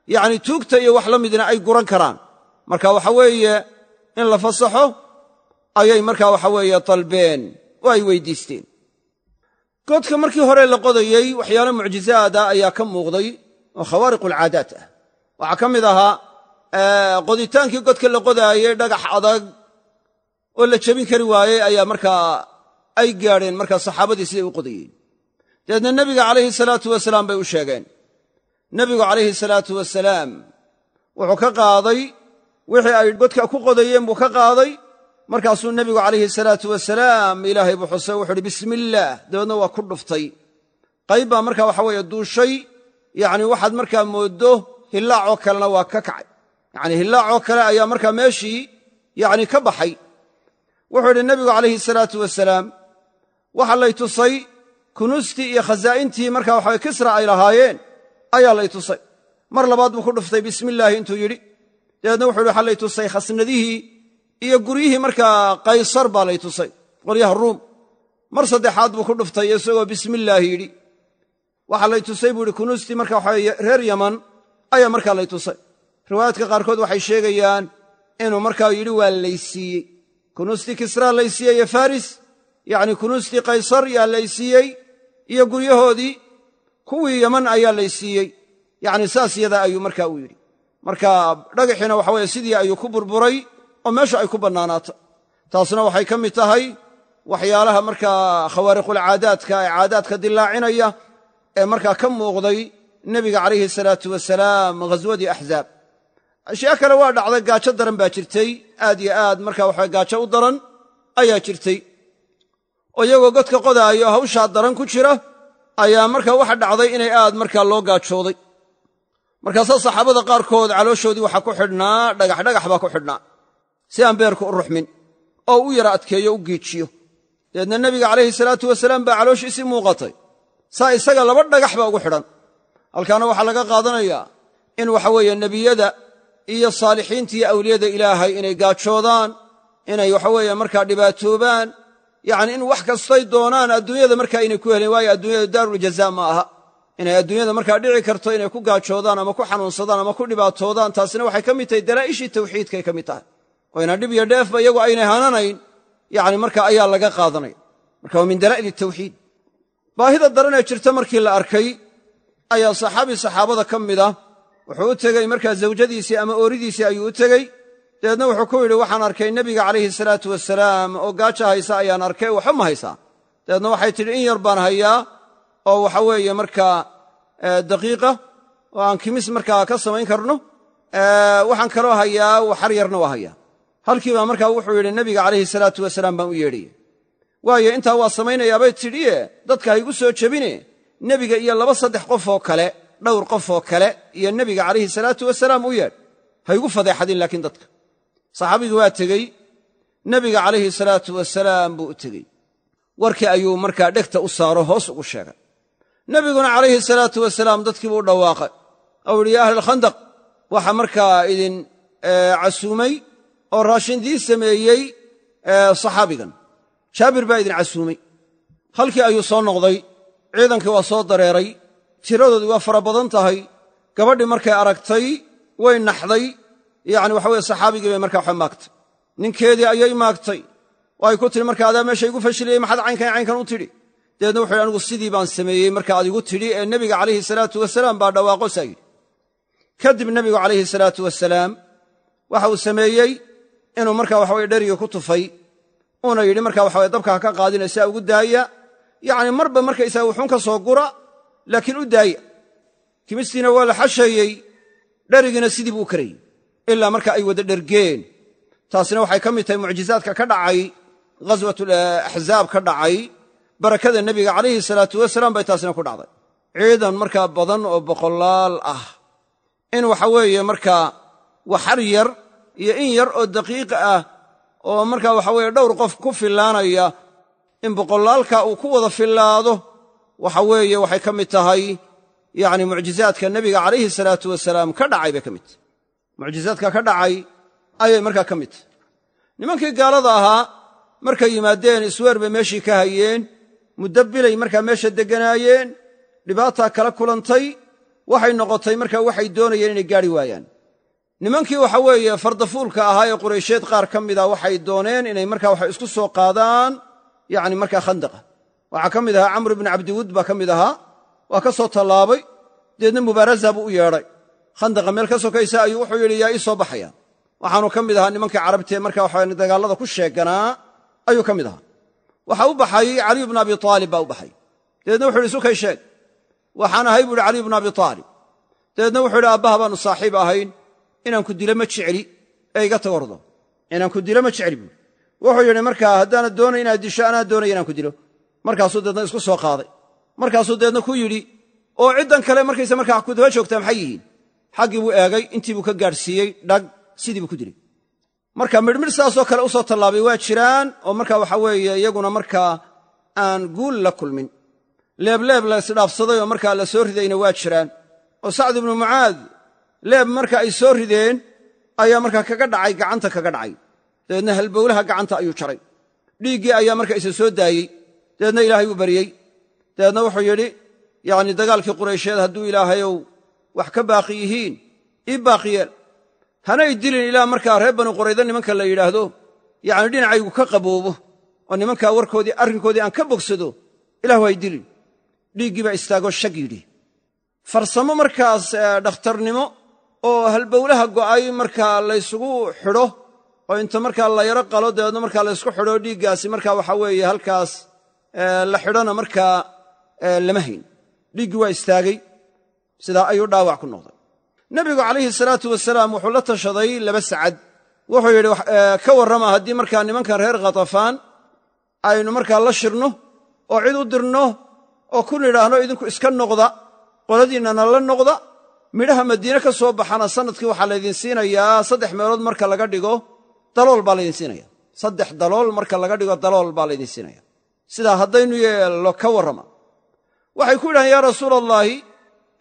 yacni tuugta iyo wax la midna ay guran karaan marka waxa weeye in la fasaxo ayay markaa waxa weeye dalbeen oo ay weyddiisteen godka markii hore la qodayey waxyaalo mucjizaada ah ayaa ka muuqday oo khawaariqulcaadaat ah waxaa ka mid ahaa qoditaankii godka la qodaayey dhagax adag oo la jebin kari waayey ayaa markaa ay gaadheen markaa saxaabadii siday u qodayeen dabeedna nebiga calayhi salaatu wasalaam bay u sheegeen nebigu calayhi salaatu wasalaam wuxuu ka qaaday wixii ay godka ku qodayeen buu ka qaaday markaasuu nebigu calayhi salaatu wasalaam ilaahay buu xusay wuxuu uhi bismillaah dabeedna waa ku dhuftay qayb baa marka waxa weeye duushay yacnii waxaad markaa mooddo oo kalena waa ka kacay yacni hillaacoo kale ayaa markaa meeshii yacni ka baxay wuxuu yidhi nebigu calayhi salaatu wasalaam waxa lay tusay kunuustii iyo khasaa'intii markaa waxaway kisra ay lahaayeen ayaa lay tusay mar labaad buu ku dhuftay bismillaahi intuu yidhi dabeedna wuxuu yidhi waxaa lay tusay khasnadihii iyo guryihii markaa qaysar baa lay tusay qolyaha ruum mar saddexaad buu ku dhuftay isagoo bismillaahi yidhi waxaa lay tusay buu yidhi kunuustii marka waxaweeye reer yaman ayaa markaa lay tusay riwaayaadka qaarkood waxay sheegayaan inuu markaa yidhi waa laysiiyey kunuustii kisraa laysiiyey ee faris yacnii kunuustii qaysar yaa laysiiyey iyo guryahoodii kuwii yaman ayaa lay siiyey yacni saas yadaa ayuu markaa u yidhi marka dhagaxiina waxa weye sidii ayuu ku burburay oo meesha ay ku bannaanaato taasna waxay ka mid tahay waxyaalaha markaa khawaariqulcaadaadka ee caadaadka dilaacinaya ee markaa ka muuqday nebiga calayhi salaatu wasalaam ghaswadii axzaab ashyaa kale waa dhacday gaajo daran baa jirtay aad yo aad marka waxa gaajo u daran ayaa jirtay oo iyagoo godka qodaayo hawshaa daran ku jira ayaa markaa waxa dhacday inay aad markaa loo gaajooday markaasaa saxaabada qaarkood calooshoodii waxaa ku xidhnaa dhagaxdhagax baa ku xidhnaa si aan beerku u ruxmin oo u yara adkeeyo u giijiyo dabeedna nebiga calayhi salaatu wasalaam baa calooshiisii muuqatay saa isaga laba dhagax baa ugu xidhan halkaana waxaa laga qaadanayaa in waxaweeye nebiyada iyo saalixiinta awliyada ilaahay inay gaajoodaan inay waxaweeye markaa dhibaatoobaan yani in wax kastay doonaan adduunyada markaa aynay ku helin waayo adduunyada daaruljaza ma aha inay adduunyada markaa dhici karto inay ku gaajoodaan ama ku xanuunsadaan ama ku dhibaatoodaan taasina waxay ka mid tahay dalaa'ishii tawxiidkay ka mid tahay oo ina dhib iyo dheefba iyagu aynay hananayn yani marka ayaa laga qaadanaya marka waa min dalaa'il tawxiid baahida daranee jirta markii la arkay ayaa saxaabii saxaabada ka mid ah wuxuu u tegay markaa zawjadiisii ama ooridiisii ayuu u tegey dabeedna wuxuu ku yidhi waxaan arkay nebiga calayhi salaatu wasalaam oo gaaja haysa ayaan arkay waxba ma haysaa dabeedna waxay tidhi in yar baan hayaa oo waxa weeye markaa daqiiqa oo aan kimis markaa ka samayn karno waxaan kaloo hayaa waxar yarna waa hayaa halkii baa markaa wuxuu yidhi nebiga calayhi salaatu wasalaam baan u yeedhiye waayo intaa waa samaynayaabay tidhiye dadka ha igu soo jebine nebiga iyo laba saddex qof oo kale dhowr qof oo kale iyo nebiga calayhi salaatu wasalaam u yeedh ha igu fadeexadin laakiin dadka saxaabigii waa tegey nebiga calayhi salaatu wasalaam buu u tegey warkii ayuu markaa dhegta u saaro hoos ugu sheegay nebiguna calayhi salaatu wasalaam dadkii buu u dhawaaqay ou yidhi ya ahlalkhandaq waxa markaa idin e, casuumay oo raashindii sameeyey e, saxaabigan jaabir baa idin casuumay halkii ayuu soo noqday ciidankii waa soo dareeray tiradoodii waa fara badan tahay gabadhii markay aragtay way naxday yani waxa weye saxaabigii bay markaa maagtay ninkeedii ayay maagtay oo ay ku tihi marka adaa meesha igu fashiliyey maxaad caynkan caynkan u tidhi dabeedna wuxu yhi anigu sidii baan sameeyey marka aad igu tidhi ee nebiga calayhi salaatu wasalaam baa dhawaaqo saa yidhi kadib nebigu calayhi salaatu wasalaam waxa uu sameeyey inuu marka waxaweye dheriga ku tufay una yidhi marka waxawe dabka ha ka qaadina saa ugu daaya yacni marba markaysaga wuxuun ka soo gura laakiin u daaya kimistiina waa la xasheeyey dherigiina sidii buu karayey ilaa marka ay wada dhergeen taasina waxay ka mid tahay mucjizaadka ka dhacay ghaswatulaxzaab eh, ka dhacay barakada nebiga calayhi salaatu wasalaam bay taasina ku dhacday ciidan markaa badan oo boqolaal ah in waxa weeye markaa waxar yar iyo in yar oo daqiiq ah oo markaa waxa weeye dhowr qof ku fillaanaya in boqolaalka uu ku wada fillaado waxa weeye waxay ka mid tahay yacni mucjizaadka nebiga calayhi salaatu wasalaam ka dhacay bay ka mid tahay mucjisaadka ka dhacay ayay markaa ka mid tahay nimankii gaalada ahaa markay yimaadeen isweer bay meeshii ka hayeen muddo markaa meesha degganaayeen dhibaataa kala kulantay waxay noqotay markaa waxay doonayeen inay gaadhi waayaan nimankii waxa weeye fardafuulka ahaa ee quraysheed qaar ka mida waxay dooneen inay markaa waxa isku soo qaadaan yacni markaa khandaqa waxaa ka mid ahaa camr ibni cabdiwud baa ka mid ahaa waa ka soo tallaabay deedna mubaaraza buu u yeedhay khandaqa meel ka sokaysa ayuu wuxuu yidhi yaa ii soo baxaya waxaanu ka mid ahaa nimankii carabtee markaa waxaan dagaalada ku sheeganaa ayuu ka mid ahaa waxa u baxay caliyu bnu abi aalib baa u baxay dabeedna wuxu ihi isu sheeg waxaan ahay buu hi caliyu bnu abi aalib dabeedna wuxuu idhi aabbaha baanu saaxiib ahayn inaan ku dilo ma jecli ee iga tagordo inaan ku dilo ma jecli buui wuxuu yidhi markaa haddaana doonay inaad disho anaa doonaya inaan ku dilo markaasuu deedna isku soo qaaday markaasuu deedna ku yidhi oo ciddan kale markaysa markaa ku daba joogtaa maxay yihiin xaggii buu eegay intii buu ka gaadhsiiyey dhag sidii buu ku diray marka midhmidh saasoo kale u soo tallaabay waa jiraan oo marka waxa weeye iyaguna markaa aan guul la kulmin leebleeb la isdhaafsaday oo markaa la soo ridayna waa jiraan oo sacd ibnu mucaad leeb marka ay soo rideen ayaa markaa kaga dhacay gacanta kaga dhacay dabeedna halbowlaha gacanta ayuu jaray dhiiggii ayaa marka isa soo daayey dabeedna ilaahay uu baryey dabeedna wuxuu yidhi yacni dagaalkii quraysheed hadduu ilaahayow wax ka baaqi yihiin i baaqiyeel hanay dilin ilaa markaa reer banu qurayda nimanka la yidhaahdo yacni dhinacaygu ka qaboobo oo nimankaa warkoodii arrinkoodii aan ka bogsado ilahu hay dilin dhiiggii baa istaagoo shag yidhi farsamo markaas eh, dhakhtarnimo oo halbowlaha go'ay markaa laysugu xidho oo inta markaa la yaro qalo dabeedno markaa laysku xidho dhiiggaasi markaa waxa weeye halkaas eh, la xidhona markaa eh, lama hayn dhiiggii waa istaagay sidaa ayuu dhaawac ku noqday nebigu calayhi salaatu wasalaam wuxuu la tashaday laba sacad wuxuu yidhi ka warrama haddii markaa nimankan reer khatafaan aynu markaa la shirno oo cid u dirno oo ku nidhaahno idinku iska noqda qoladiinnana la noqda midhaha madiine ka soo baxana sanadkii waxaa laydin siinayaa saddex meelood marka laga dhigo dalool baa laydin siinaya saddex dalool marka laga dhigo dalool baa laydin siinaya sidaa haddaynu yeello ka warrama waxay ku yidhahaan yaa rasuula allaahi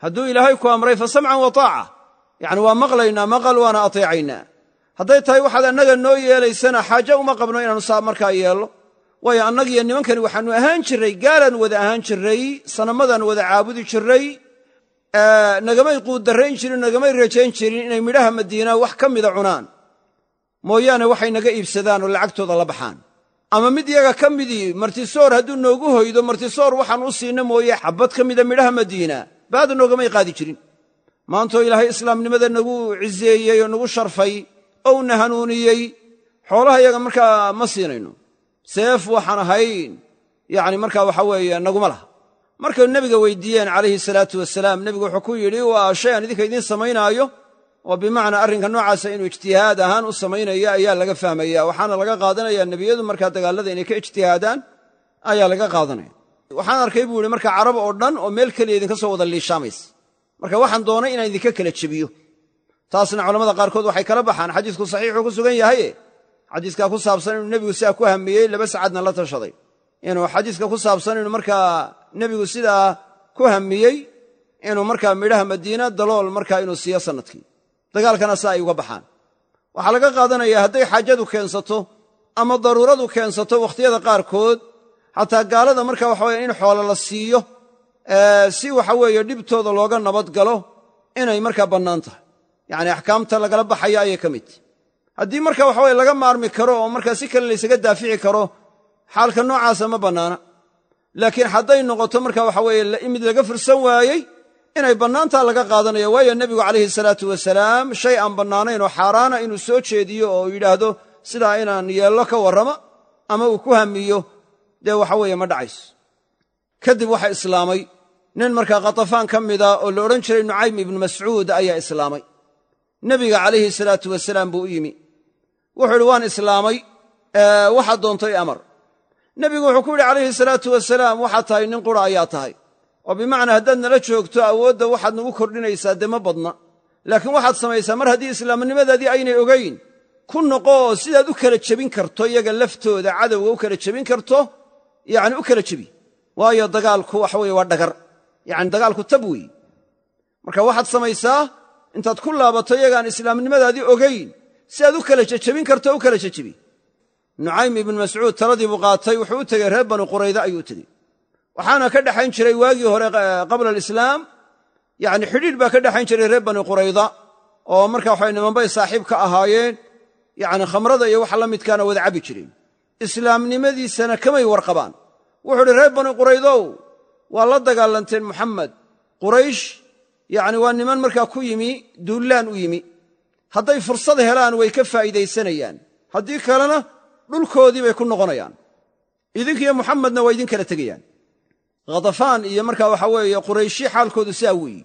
hadduu ilaahay ku amray fa samcan wa taaca yacni waa maqlaynaa maqal waana ateecaynaa hadday tahay waxaad annaga noo yeelaysana xaaje uma qabno inaannu saa markaa yeello waayo annagiyo nimankani waxaannu ahaan jirray gaalaan wada ahaan jirray sanamadan wada caabudi jirray nagamay quuddarayn jirin nagamay rajayn jirin inay midhaha madiina wax ka mida cunaan mooyaane waxay naga iibsadaan oo lacagtooda la baxaan ama mid yaga ka midii martisoor hadduu noogu hoydo martisoor waxaan u siinna mooye xabbad ka mida midhaha madiina baada noogamay qaadi jirin maantoo ilaahay islaamnimada nagu cizeeyey oo nagu sharfay oo hanuuniyey xoolaha yaga markaa ma siinayno seef waxaan ahayn yacni markaa waxa weeye naguma laha markay nebiga weydiiyeen calayhi salaatu wasalaam nebigu wuxuu ku yidhi waa shay aan idinka idiin samaynaayo oo bimacnaa arrinka noocaasa inuu ijtihaad ahaan u samaynaya ayaa laga fahmaya waxaana laga qaadanaya nebiyadu markaa dagaallada inay ka ijtihaadaan ayaa laga qaadanaya waxaan arkay buu ihi marka carab oo dhan oo meel keliya idinka soo wada liishaamaysa marka waxaan doonay inaan idinka kala jebiyo taasna culammada qaarkood waxay kala baxaan xadiisku saxiixuu ku sugan yahaye xadiiskaa ku saabsan inuu nebigu sidaa ku hamiyey laba sacadna la tashaday inuu xadiiska ku saabsan inuu markaa nebigu sidaa ku hamiyey inuu markaa midhaha madiina dalool markaa inuu siiyo sanadkii dagaalkana saa ay uga baxaan waxaa laga qaadanayaa hadday xaajadu keensato ama daruuradu keensato wakhtiyada qaarkood xataa gaalada marka waxa weye in xoolo la siiyo eh, si waxa weeye dhibtooda looga nabadgalo inay markaa bannaan tahay yacni axkaamta lagala baxaya ayay ka mid haddii marka waxa weye laga maarmi karo oo markaa si kale laysaga daafici karo xaalka noocaasa ma bannaana laakiin hadday noqoto marka waxa weeye mid laga fursan waayey inay bannaantaa laga qaadanayo waayo nebigu calayhi salaatu wasalaam shay aan bannaanayn oo xaaraana inuu soo jeediyo oo yidhaahdo sidaa inaan yeello ka warrama ama uu ku hamiyo dee waxa weeye ma dhacayso kadib waxa islaamay nin markaa khatafaan ka mida ah oo la odhan jiray nucaym ibnu mascuud ayaa islaamay nebiga calayhi salaatu wasalaam buu u yimi wuxuu ihi waan islaamay waxaad doontay amar nebigu wuxuu ku yidhi calayhi salaatu wasalaam waxaad tahay nin qura ayaa tahay oo bimacnaa haddaad nala joogto awoodda waxaad nagu kordhinaysaa dee ma badna laakiin waxaad samaysaa mar haddii islaamnimadaadii aynay ogayn ku noqo oo sidaad u kala jebin karto iyaga laftooda cadowga u kala jebin karto yani u kala jebi waayo dagaalku waxa weye waa dhagar yani dagaalku tab weeye marka waxaad samaysaa intaad ku laabato iyagaan islaamnimadaadii ogayn si aad u kala jejebin karto u kala jejebi nucaym ibnu mascuud taladii buu qaatay wuxuu u tegay reer banu qurayda ayuu u tegey waxaana ka dhexayn jiray waagii hore eh, qabla alislaam yani xidhiidh baa ka dhexayn jiray reer banu qurayda oo markaa waxa nimanbay saaxiib ka ahaayeen yani khamrada iyo waxa la midkaana wada cabi jireen islaamnimadiisana kamay warqabaan wuxuu idhi reer bani quraydow waa la dagaalanteen moxamed quraysh yacni waa niman markaa ku yimi duullaan u yimi hadday fursad helaan way ka faa'iidaysanayaan haddii kalena dhulkoodii bay ku noqonayaan idinkiiyo muxamedna waa idin kala tegayaan khadafaan iyo markaa waxaa weeye qurayshi xaalkoodu siaa weeyi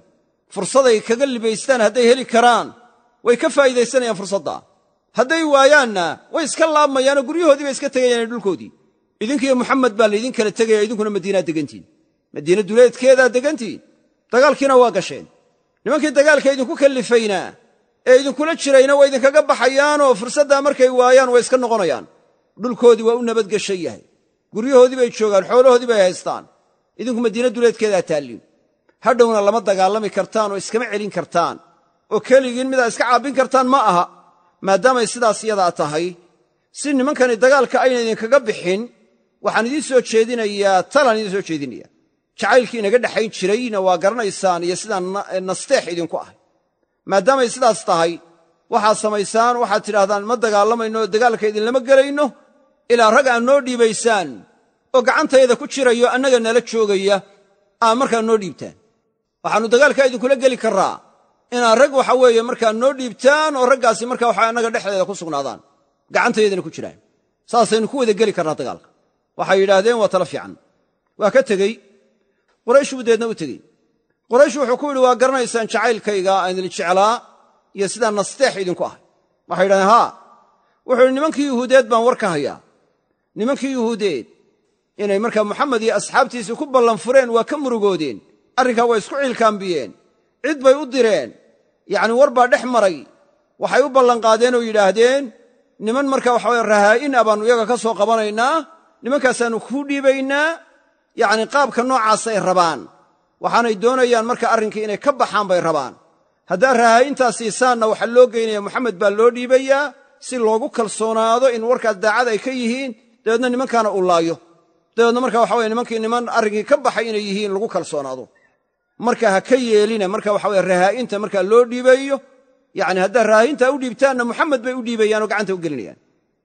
fursaday kaga libaystaan hadday heli karaan way ka faa'iidaysanayaan fursaddaa hadday waayaanna way iska laabmayaanoo guryahoodii bay iska tegayaan dhulkoodii idinkiiyo muxamed baa laydin kala tegaya idinkuna madiinaa degantiin madiina duleedkeedaa degantiin dagaalkiina waa gasheen nimankii dagaalka idinku kallifayna ee idinkula jirayna waa idinkaga baxayaanoo fursaddaa markay waayaan way iska noqonayaan dhulkoodii waa u nabadgeshan yahay guryahoodii bay joogaan xoolahoodii bay haystaan idinku madiina duleedkeedaa taalliin hadhowna lama dagaalami kartaan oo iskama celin kartaan oo keligiin midaa iska caabbin kartaan ma aha maadaamay sidaas yadaa tahay si nimankani dagaalka ayna idinkaga bixin waxaan idiin soo jeedinayaa talaan idiin soo jeedinaya jacaylkii inaga dhexayn jirayna waa garanaysaan iyo sidaan eh, nasteex idinku ah maadaamay sidaas tahay waxaad samaysaan waxaad tidhaahdaan ma dagaalamayno dagaalka idinlama gelayno ilaa rag aad noo dhiibaysaan oo gacantayda ku jirayo annaga nala joogaya aa markaa noo dhiibtaan waxaannu dagaalka idinkula geli karraa inaan rag waxa weeye markaa noo dhiibtaan oo raggaasi markaa waxa annaga dhexdeeda ku sugnaadaan gacantayadana ku jiraan saasaynu ku wada geli karnaa dagaalka waxay yidhaahdeen waa tala fiican waa ka tegey quraysh buu deedna u tegey quraysh wuxuu ku yidhi waa garanaysaan jacaylkayga idin jeclaa iyo sidaa nasteex idinku ahay waxay yidhahdeen haa wuxuu yidhi nimankii yuhuudeed baan war ka hayaa nimankii yuhuudeed inay markaa muxamed iyo asxaabtiisii ku ballan fureen waa ka murugoodeen arrinkaa waa isku ciilkaambiyeen cid bay u direen yacni war baa dhex maray waxay u ballanqaadeen oo yidhaahdeen niman marka waxaweye rahaa'in abaanu ah iyaga ka soo qabanaynaa nimankaasaannu kuu dhiibaynaa yacni qaabka noocaas ay rabaan waxaanay doonayaan marka arrinkii inay ka baxaan bay rabaan haddaa rahaa'intaas siisaanna waxaa loo geynaya maxamed baa loo dhiibayaa si loogu kalsoonaado in warkaas daacad ay ka yihiin dabeedna nimankaana uu laayo dabeedna marka waxa weye nimankii niman arrinkii ka baxay inay yihiin lagu kalsoonaado marka ha ka yeelina marka waxa weye rahaa'inta marka loo dhiibayo yani haddaad rahaainta u dhiibtaanna muxamed bay u dhiibayaan oo gacanta u gelinayaan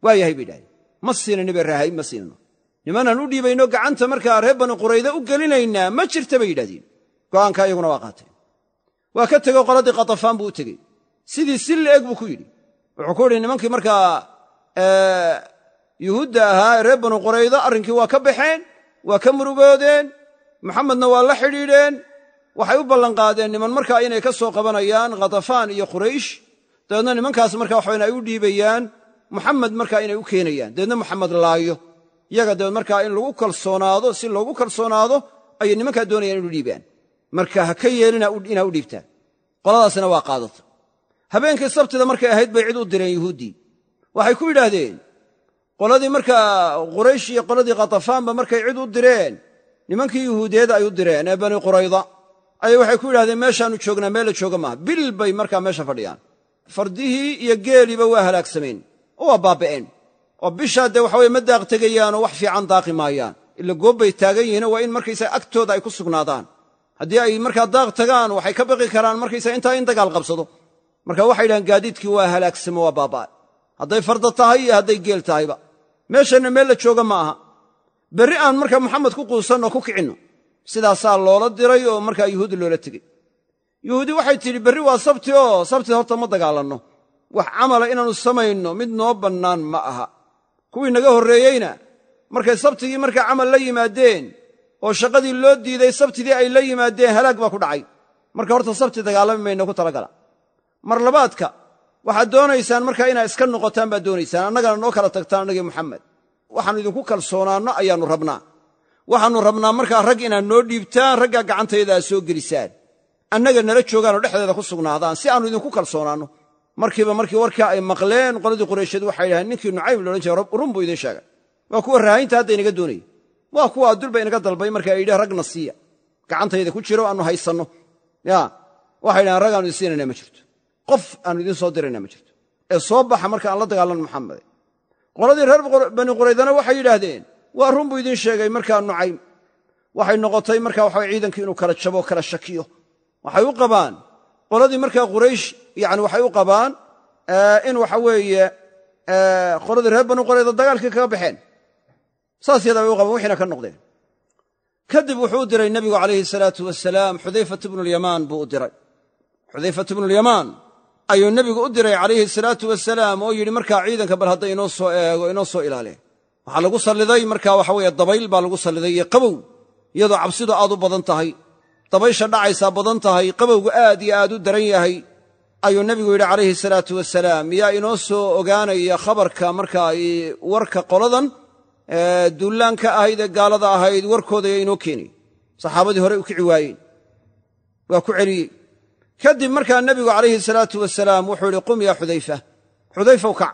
waayahay bay idhahdeen ma siinanibe rahaain ma siinano nimanaan u dhiibayno gacanta markaa reer banu qurayda u gelinaynaa ma jirta bay yidhahdeen go'aankaa iyaguna waa qaateen waa ka tegey qoladii qatafaan buu u tegey sidii si la'eg buu ku yidhi wuxuu ku yidhi nimankii markaa eh, yuhuudda ahaa ee reer banu qurayda arrinkii waa ka baxeen waa ka murugoodeen maxamedna waa la xidhiidheen waxay u ballanqaadeen niman markaa inay ka soo qabanayaan khatafaan iyo quraysh dabeedna nimankaas marka waxayn ay u dhiibayaan muxamed markaa inay u keenayaan dabeedna muxamed laayo yaga dabeed markaa in lagu kalsoonaado si loogu kalsoonaado ayay nimankaa doonayaan inu dhiibaan marka ha ka yeelina inaa u dhiibtaan qoladaasna waa qaadata habeenkii sabtida markay ahayd bay cid u direen yuhuuddii waxay ku yidhaahdeen qoladii markaa quraysh iyo qoladii khatafaanba markay cid u direen nimankii yuhuudeeda ay u direen ee bani qurayda ayay waxay ku yidhahdeen meeshaannu joognaa meel la jooga maaha bil bay markaa meesha fadhiyaan fardihii iyo geeliiba waa halaagsameen oo waa baaba'een oo bishaa dee waxaweye ma daaq tegayaanoo wax fiican daaqi maayaan ila goobbay taagan yihiin waa in markaysaa agtooda ay ku sugnaadaan haddii ay markaa daaq tagaan waxay ka baqi karaan markaysaa intaa in dagaal qabsado marka waxay yidhahaan gaadiidkii waa halaagsamo waa baaba'ay hadday farda tahay iyo hadday geel tahayba meeshanna meel la jooga ma aha berri aan markaa muxamed ku quusanno ku kicinno sidaasaa loola diray oo markaa yuhuudi loola tegey yuhuudi waxay tidhi berri waa sabti oo sabti horta ma dagaalanno wax camala inaannu samayno mid noo bannaan ma aha kuwii naga horreeyeyna markay sabtigii markaa camal la yimaadeen oo shaqadii loo diiday sabtidii ay la yimaadeen halaag baa ku dhacay marka horta sabti dagaalami mayna ku talagala mar labaadka waxaad doonaysaan markaa inaad iska noqotaan baad doonaysaan annagana noo kala tagtaan annagii muxamed waxaannu idinku kalsoonaanno ayaannu rabnaa waxaanu rabnaa markaa rag inaad noo dhiibtaan raggaa gacantayada soo gelisaan annaga nala joogaanoo dhexdeeda ku sugnaadaan si aanu idinku kalsoonaanno markiiba markii warkaa ay maqleen qoladii qureysheed waxay dhahaan ninkii nucaym loodhan jira run buu idiin sheegay waa kuwa raahinta hadda inaga doonaya waa kuwa addulba inaga dalbay marka ay yidhah ragna siiya gacantayda ku jiro aannu haysanno ya waxay dhahaan rag aanu idin siinayna ma jirto qof aanu idin soo dirayna ma jirto ee soo baxa marka aan la dagaalanno maxamede qoladii reer bani quraydana waxay yidhaahdeen waa run buu idiin sheegay markaa nucaym waxay noqotay marka waxa ciidankii inuu kala jabo kala shakiyo waxay u qabaan qoladii markaa quraysh yani waxay u qabaan eh, in waxa weeye eh, qoladii reer banu qorayda dagaalkii kaga baxeen saas yadaa bay u qabaan wixiina ka noqdeen kadib wuxuu diray nebigu calayhi salaatu wasalaam xudayfat bnulyamaan buu u diray xudayfat bnulyamaan ayuu nebigu u diray calayhi salaatu wasalaam oo yidhi markaa ciidanka bal hadda inoo soo eego inoo soo ilaaliya waxaa lagu saliday marka waxaweye dabayl baa lagu salliday iyo qabow iyadoo cabsidu aad u badan tahay dabaysha dhacaysaa badan tahay qabowgu aad iyo aad u daran yahay ayuu nebigu yidhi calayhi salaatu wasalaam yaa inoo soo ogaanaya khabarka markaa warka qoladan duullaanka ahayd ee gaalada ahayd warkooda yaa inoo keenaya saxaabadii hore u kici waayeen waa ku celiyey kadib markaa nebigu calayhi salaatu wasalaam wuxuu yidhi qum yaa xudayfa xudayfaw kac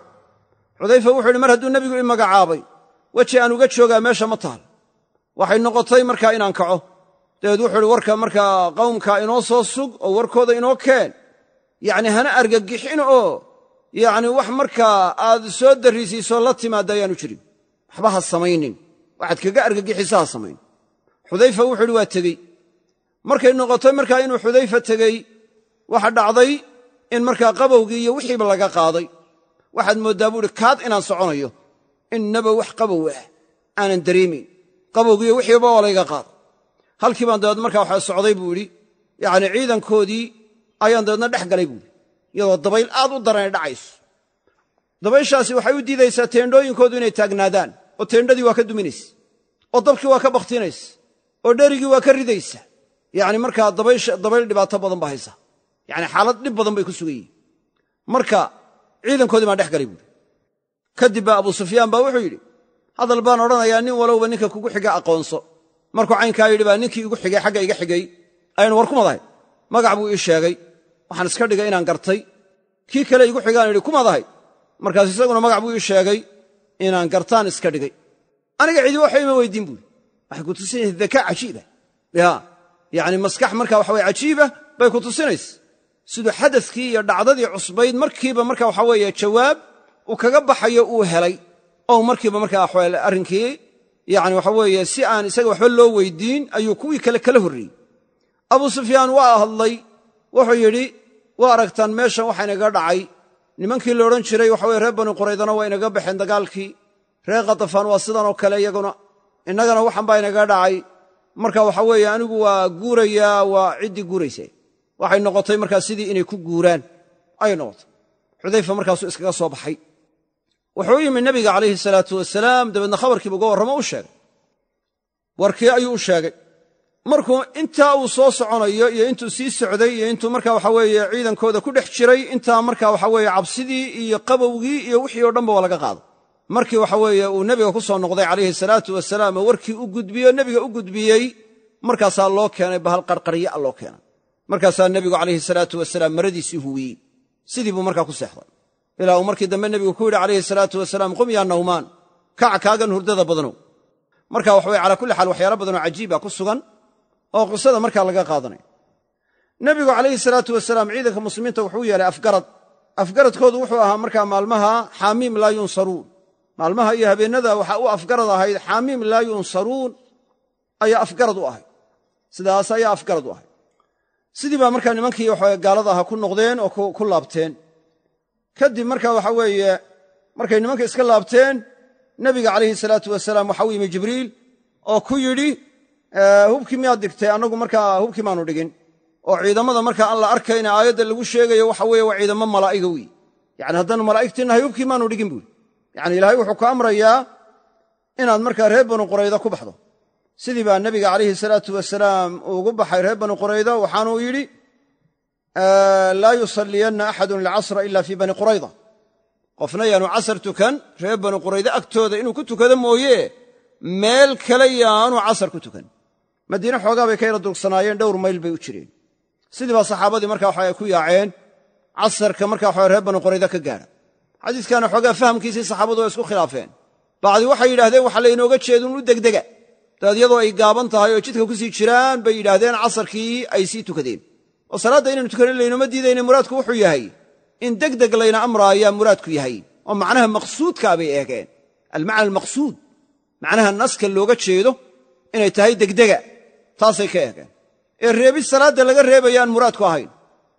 xudayfa wuxuu yidhi mar hadduu nebigu i magacaabay weji aan uga joogaa meesha ma taal waxay noqotay markaa inaan kaco dabeed wuxuu uhi warka markaa qawmka inoo soo sug oo warkooda inoo keen yacni hana argagixin oo yacni wax markaa aad soo darrisiisoo la timaada ayaanu jirin waxba ha samaynin waxaad kaga argagixiso ha samayn xudayfa wuxuu uhi waa tegey markay noqotay markaa inuu xudayfa tegey waxa dhacday in markaa qabowgii iyo wixiiba laga qaaday waxaad mooddaa buu uhi kaad inaan soconayo inaba wax qabow ah aanan dareemayn qabowgiiyo wixiiba waa layga qaada halkii baan markaa waxaa socday buu idhi yacni ciidankoodii ayaan dabeedna dhex galay buuidhi iyadoo dabayl aad u daranay dhacayso dabayshaasi waxay u diidaysaa teendhooyinkoodu inay taagnaadaan oo teendhadii waa ka duminaysa oo dabkii waa ka baktinaysa oo dherigii waa ka ridaysa yacni markaa dabayl dhibaato badan baa haysa yacni xaalad dhib badan bay ku sugan yihin marka ciidankoodii baan dhex galay buuhi kadib baa abuu sufyaan baa wuxuu yidhi hadal baan odhanayaa nin walowba ninka kugu xiga aqoonso markuu caynkaa yidhi baa ninkii igu xigay xagga iga xigay aynu war kumadahay magac buu ii sheegay waxaan iska dhigay inaan gartay kii kale igu xigaan yidhi kumadahay markaas isaguna magac buu ii sheegay inaan gartaan iska dhigay aniga cidi waxa ima weydiin buui waxay ku tusinaysa dakaa cajiiba ah. yani maskax marka waxa weye cajiiba ah bay ku tusinaysa siduu xadakii iyo dhacdadii cusbayd markiiba marka waxaweeye jawaab uu kaga baxayo uu helay oo markiiba markaa ah arrinkii yani waxa weeye si aan isaga waxba loo weydiin ayuu kuwii kale kala horreeyey abu sufyaan waa hadlay wuxuu yidhi waa aragtaan meeshan waxa inaga dhacay nimankii la odhan jiray waxa weye reer bani qureydana waa inaga baxeen dagaalkii reer khatafaan waa sidanoo kale iyaguna innagana waxan baa inaga dhacay marka waxa weeye anigu waa guurayaa waa ciddii guuraysa waxay noqotay markaa sidii inay ku guuraan ayay noqotay xudayfa markaasuu iskaga soo baxay wuxuu u yimi nebiga calayhi salaatu wasalaam dabeedna khabarkiiba uga warramo u sheegay warkii ayuu u sheegay markuu intaa uu soo soconayo iyo intuu sii socday iyo intuu markaa waxa weeye ciidankooda ku dhex jiray intaa markaa waxa weeye cabsidii iyo qabowgii iyo wixii oo dhanba waa laga qaada markii waxa weeye uu nebiga ku soo noqday calayhi salaatu wasalaam oo warkii u gudbiyo nebiga u gudbiyey markaasaa loo keenay bahal qarqarya a loo keenay markaasaa nebigu calayhi salaatu wasalaam maradiisii huwiyey sidii buu markaa ku seexday ilaa uu markii dambe nebigu ku yidhi calayhi salaatu wasalaam qum yaa nawmaan kac kaagan hurdada badanow marka waxaweye calaa kulli xaal waxyaala badanoo cajiiba ku sugan oo qisada markaa laga qaadanaya nebigu calayhi salaatu wasalaam ciidanka muslimiinta wuxuu yeelay afgarad afgaradkoodu wuxuu ahaa markaa maalmaha xaamiim laa yunsaruun maalmaha iyo habeenada waxaa u afgarad ahayd xaamiim laa yunsaruun ayaa afgarad u ahayd sidaas ayaa afgarad u ahayd sidii baa markaa nimankii gaalada ahaa ku noqdeen oo ku laabteen kadib markaa waxa weeye markay nimanka iska laabteen nebiga calayhi salaatu wasalaam waxau yimi jibriil oo ku yidhi eh, hubkii miyaad dhigtay anagu markaa hubkii maanu dhigin oo ciidamada markaa aan la arkayna aayadda lagu sheegayo waxa weeye waa ciidamo malaa'iga wey yani haddaanu malaa'igtii nahay hubkii maanu dhigin buuri yani ilaahay wuxuu ku amrayaa inaad markaa reer banu qurayda ku baxdo sidii baa nebiga calayhi salaatu wasalaam uugu baxay reer banu qurayda waxaanuu yidhi laa yusalliyana axadun alcasra ila fii bani qurayda qofna yaanu casar tukan reer bani qurayde agtooda inuu ku tukado mooye meel kale yaanu casar ku tukan madiine xoogaa bay ka yara durugsanaayeen dhowr mayl bay u jireen sidii baa saxaabadii markaa waxa ay ku yaaceen casarka markaa waxa reer bani qurayda ka gaadha xadiiskaana xoogaa fahamkiisii saxaabadu waa isku khilaafeen bacdii waxay yidhahdeen waxa laynooga jeedun u degdega daad yadoo ay gaaban tahay oo jidka ku sii jiraan bay yidhaahdeen casarkii ay tukadeen oo salaadda inaynu tukano laynoma diidayna muraadku wuxuu yahay in deg deg layna amraayaa muraadku yahay oo macnaha maqsuudkaa bay eegeen almacna almaqsuud macnaha naska looga jeedo inay tahay degdega taasay ka eegeen ee reebid salaadda laga reebaya aan muraadku ahayn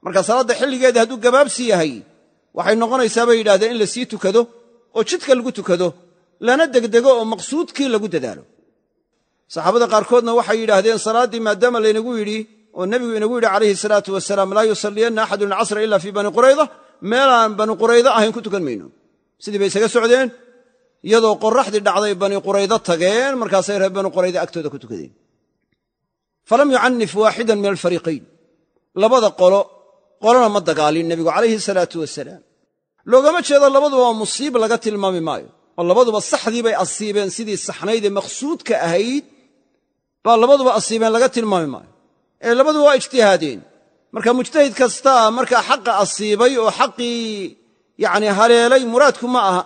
marka salaadda xilligeeda hadduu gabaabsi yahay waxay noqonaysaa bay yidhahdeen in lasii tukado oo jidka lagu tukado lana degdego oo maqsuudkii lagu dadaalo saxaabada qaarkoodna waxay yidhaahdeen salaaddii maadaama laynagu yidhi oo nebigu inagu yidhi calayhi salaatu wasalaam laa yusalliyanna axadun alcasra ila fii bani qurayda meelaan bani quraydo ahayn ku tukan mayno sidii bay isaga socdeen iyadoo qoraxdii dhacday bani quraydo tageen markaasay reer bani qurayda agtooda ku tukadeen falam yucanif waaxidan min alfariiqayn labada qolo qolona ma dagaalin nebigu calayhi salaatu wasalaam loogama jeedo labaduba waa musiib laga tilmaami maayo oo labaduba saxdii bay asiibeen sidii saxnaydee maqsuudka ahayd baa labaduba asiibeen laga tilmaami maayo ee labadu waa ijtihaadeen marka mujtahid kastaa marka xaqa asiibay oo xaqii yacni haleelay muraadku ma aha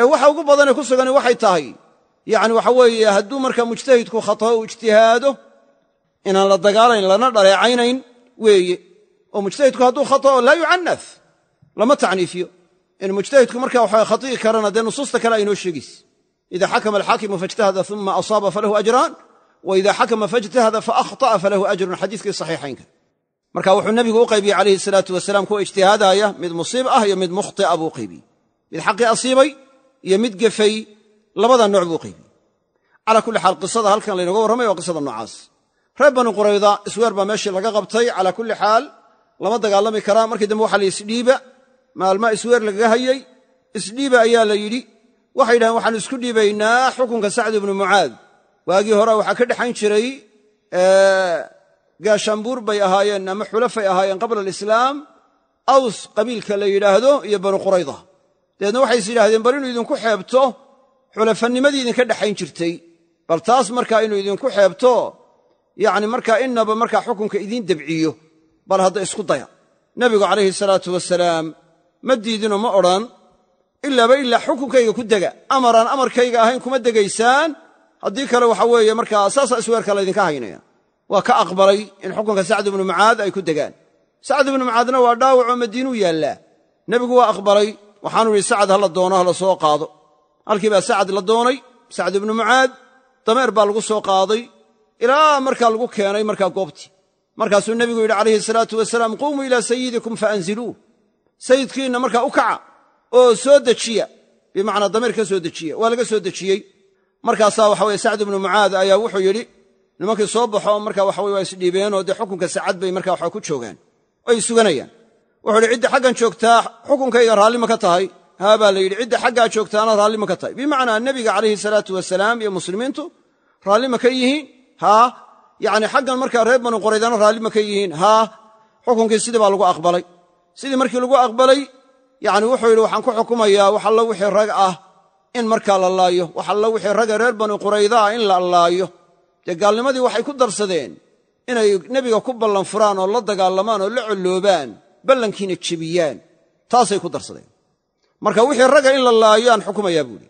ee waxa ugu badanee ku sugan waxay tahay yacni waxa weeye hadduu marka mujtahidku khatao u ijtihaado inaan la dagaalayn lana dhaleecaynayn weeye oo mujtahidku hadduu khatao laa yucanaf lama tacniifiyo in mujtahidku marka waxa khatii karana dee nusuusta kale aynoo sheegaysa ida xakama alxaakimu fajtahada uma asaaba falahu ajraan wa idaa xakama faijtahada faahطa'a falahu ajrun xadiiskii saxiixaynka marka wuxuu nebigu u qaybiyey calayhi salaatu wasalaam kuwa ijtihaadaaya mid musiib ah iyo mid mukhtia buu u qaybiyey mid xaqii asiibay iyo mid gefay labada nooc buu qaybiyey calaa kulli xaal qisada halkan laynaga warramay waa qisada noocaas reer banu qurayda isweer baa meeshii laga qabtay calaa kulli xaal lama dagaalami karaa markii dambe waxaa la isdhiiba maalmaa isweer lagaga hayey isdhiiba ayaa la yidhi waxay yidhahdeen waxaanu isku dhiibaynaa xukunka sacd ibnu mucaad waagii hore waxaa ka dhexayn jiray gaashaambuur bay ahaayeen ama xulafay ahaayeen qabla alislaam aws qabiilka la yidhaahdo iyo banu qurayda dabeedna waxay is yidhahdeen bal inuu idinku xeebto xulafanimadii idinka dhexayn jirtay bal taas markaa inuu idinku xeebto yacni markaa innaba markaa xukunka idiin debciyo bal hadda isku daya nebigu calayhi salaatu wasalaam ma diidinoo ma odhan ilaaba ilaa xukunkayga ku dega amaraan amarkayga ahayn kuma degaysaan haddii kale waxa weeye markaa saasaa isweerka laydinka haynaya waa ka aqbalay in xukunka sacd ibnu mucaad ay ku degaan sacd ibnu mucaadna waa dhaawac oo madiinuu yaallaa nebigu waa aqbalay waxaanu idhi sacad ha la doono la soo qaado halkii baa sacad la doonay sacd ibnu mucaad dameer baa lagu soo qaaday ilaa markaa lagu keenay markaa goobtii markaasuu nebigu yidhi calayhi salaatu wasalaam quumuu ilaa sayidikum fa faanziluuh sayidkiinna markaa u kaca oo soo dejiya bimacnaa dameer ka soo dejiya waa laga soo dejiyey markaasaa waxa weye sacd ibnu mucaad ayaa wuxuu yidhi nimankii soo baxo marka waxa waa isdhiibeen oo dee xukunka sacad bay marka waxa ku joogaan oo ay suganayaan wuxuu yidhi cidda xaggan joogtaa xukunkayga raalli ma ka tahay haa baa la yidhi cidda xaggaa joogtaana raallima ka tahay bimacnaa nebiga calayhi salaatu wasalaam iyo muslimiintu raalli ma ka yihiin haa yacni xaggan markaa reer banu qoraydana ma ka yihiin haa xukunkii sidii baa lagu aqbalay sidii markii lagu aqbalay yacni wuxuu yidhi waxaan ku xukumayaa wax allo wixii rag ah in markaa la laayo wax alla wixii ragga reer banu quraydaa ah in la laayo dee gaalnimadii waxay ku darsadeen inay nebiga ku ballan furaan oo la dagaalamaan oo la colloobaan ballankiina jebiyaan taasay ku darsadeen marka wixii ragga in la laayo aan xukumayaa buuhi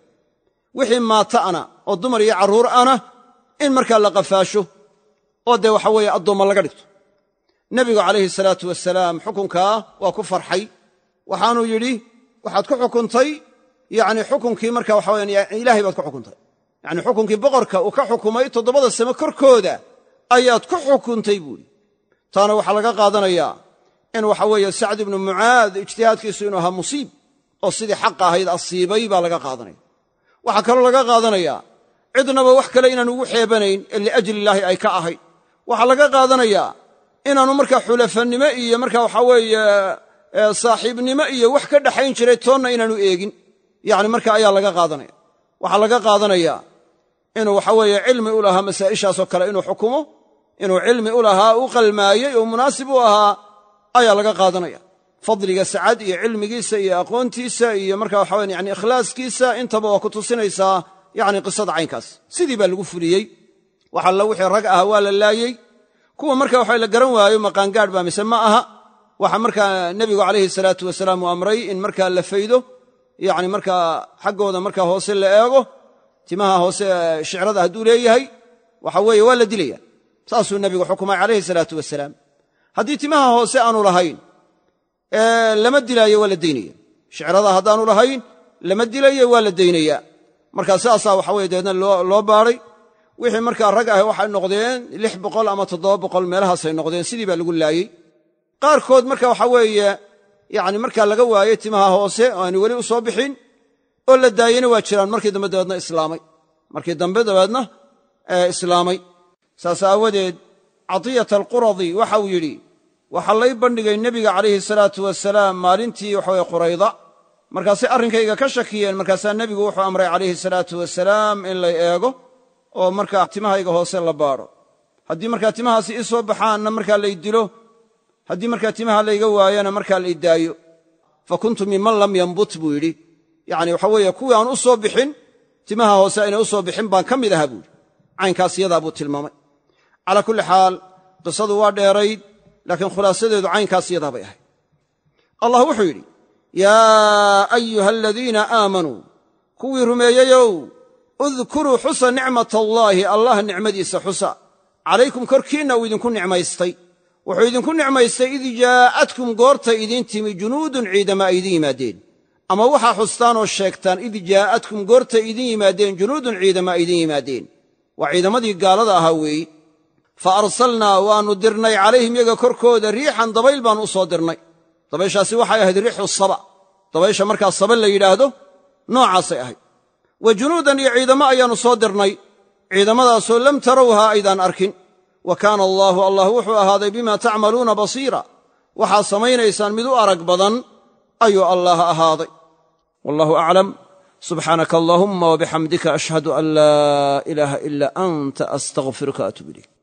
wixii maata ana oo dumar iyo carruur ana in markaa la qafaasho oo dee waxa weeye addoomma laga dhigto nebigu calayhi salaatu wasalaam xukunkaa waa ku farxay waxaanuu yidhi waxaad ku xukuntay yacni xukunkii marka waxa weyaan ilaahay baad ku xukuntay yani xukunkii boqorka uu ka xukumay toddobada same korkooda ayaad ku xukuntay buuri taana waxaa laga qaadanayaa in waxa weeye sacd ibnu mucaad ijtihaadkiisu inuu ahaa musiib oo sidii xaqa ahayd asiibay baa laga qaadanaya waxaa kaloo laga qaadanayaa cidnaba wax kale inaanu ugu xeebanayn ee liajlilaahi ay ka ahayd waxaa laga qaadanayaa inaanu markaa xulafanimo iyo marka waxaa weeye saaxiibnimo iyo wax ka dhexayn jiray toonna inaanu eegin yani marka ayaa laga qaadanaya waxaa laga qaadanaya inuu waxaweye cilmi u lahaa masaa'ishaasoo kale inuu xukumo inuu cilmi u lahaa u qalmaayey oo munaasib u ahaa ayaa laga qaadanaya fadliga sacad iyo cilmigiisa iyo aqoontiisa iyo marka waxaw yani ikhlaaskiisa intaba waa ku tusinaysaa yani qisada caynkaas sidii baa lagu fuliyey waxalla wixii rag aha waa la laayey kuwa marka waxa la garan waayo maqaangaadh baa mise ma aha waxa markaa nebigu calayhi salaatu wasalaam u amray in markaa la faydo yani markaa xaggooda markaa hoose la eego timaha hoose shicrada hadduu leeyahay waxa weeye waa la dilaya saasuu nebigu xukumay calayhi salaatu wasalaam haddii timaha hoose aanu lahayn lama dilaayo waa la daynaya shicrada haddaanu lahayn lama dilayo waa la daynayaa marka saasaa waxa weye dabeedna loo baaray wixii markaa rag ahi waxay noqdeen lix boqol ama toddoba boqol meelahaasay noqdeen sidii baa lagu laayey qaarkood marka waxa weeye yacni markaa laga waayey timaha hoose oo aan weli u soo bixin oo la daayena waa jiraan markii dambe dabeedna islaamay markii dambe dabeedna islaamay saas aawadeed cadiyat alquradi waxa uu yidhi waxaa lay bandhigay nebiga calayhi salaatu wasalaam maalintii waxaweye qurayda markaasay arrinkayga ka shakiyeen markaasaa nebigu wuxuu amray calayhi salaatu wasalaam in lay eego oo markaa timahayga hoose la baadho haddii markaa timahaasi ii soo baxaanna markaa lay dilo haddii markaa timaha layga waayana markaa la idaayo fa kuntu miman lam yambut buu yidhi yacni waxa weeye kuwii aan u soo bixin timaha hoose aynay u soo bixin baan ka mid ahaa buuhi caynkaas yadaa buu tilmaamay calaa kulli xaal qisadu waa dheerayd laakiin khulaasadeedu caynkaas yadaa bay ahayd allah wuxuu yidhi yaa ayuha aladiina aamanuu kuwii rumeeyeyow udkuruu xusa nicmat allaahi allah nicmadiisa xusa calaykum korkiinna uu idinku nicmaystay wuxuu idinku nicmaystay id jaa'adkum goorta idiin timi junuudun ciidama ay idin yimaadeen ama waxaa xustaan oo sheegtaan id jaa'atkum goorta idin yimaadeen junuudun ciidama ay idin yimaadeen waa ciidamadii gaalada ahaa weeyi fa arsalnaa waannu dirnay calayhim yaga korkooda riixan dabayl baannu u soo dirnay dabayshaasi waxay ahayd riixu saba dabaysha markaa saba la yidhaahdo noocaasay ahayd wa junuudan iyo ciidamo ayaannu soo dirnay ciidamadaasoo lam tarawhaa aydaan arkin wa kaana allaahu allah wuxuu ahaaday bima tacmaluuna basiira waxaad samaynaysaan mid u arag badan ayuu allah ahaaday wallahu aclam subxaanaka allaahumma wabixamdika ashhadu an laa ilaaha ilaa anta astaqfiruka atuub ilayk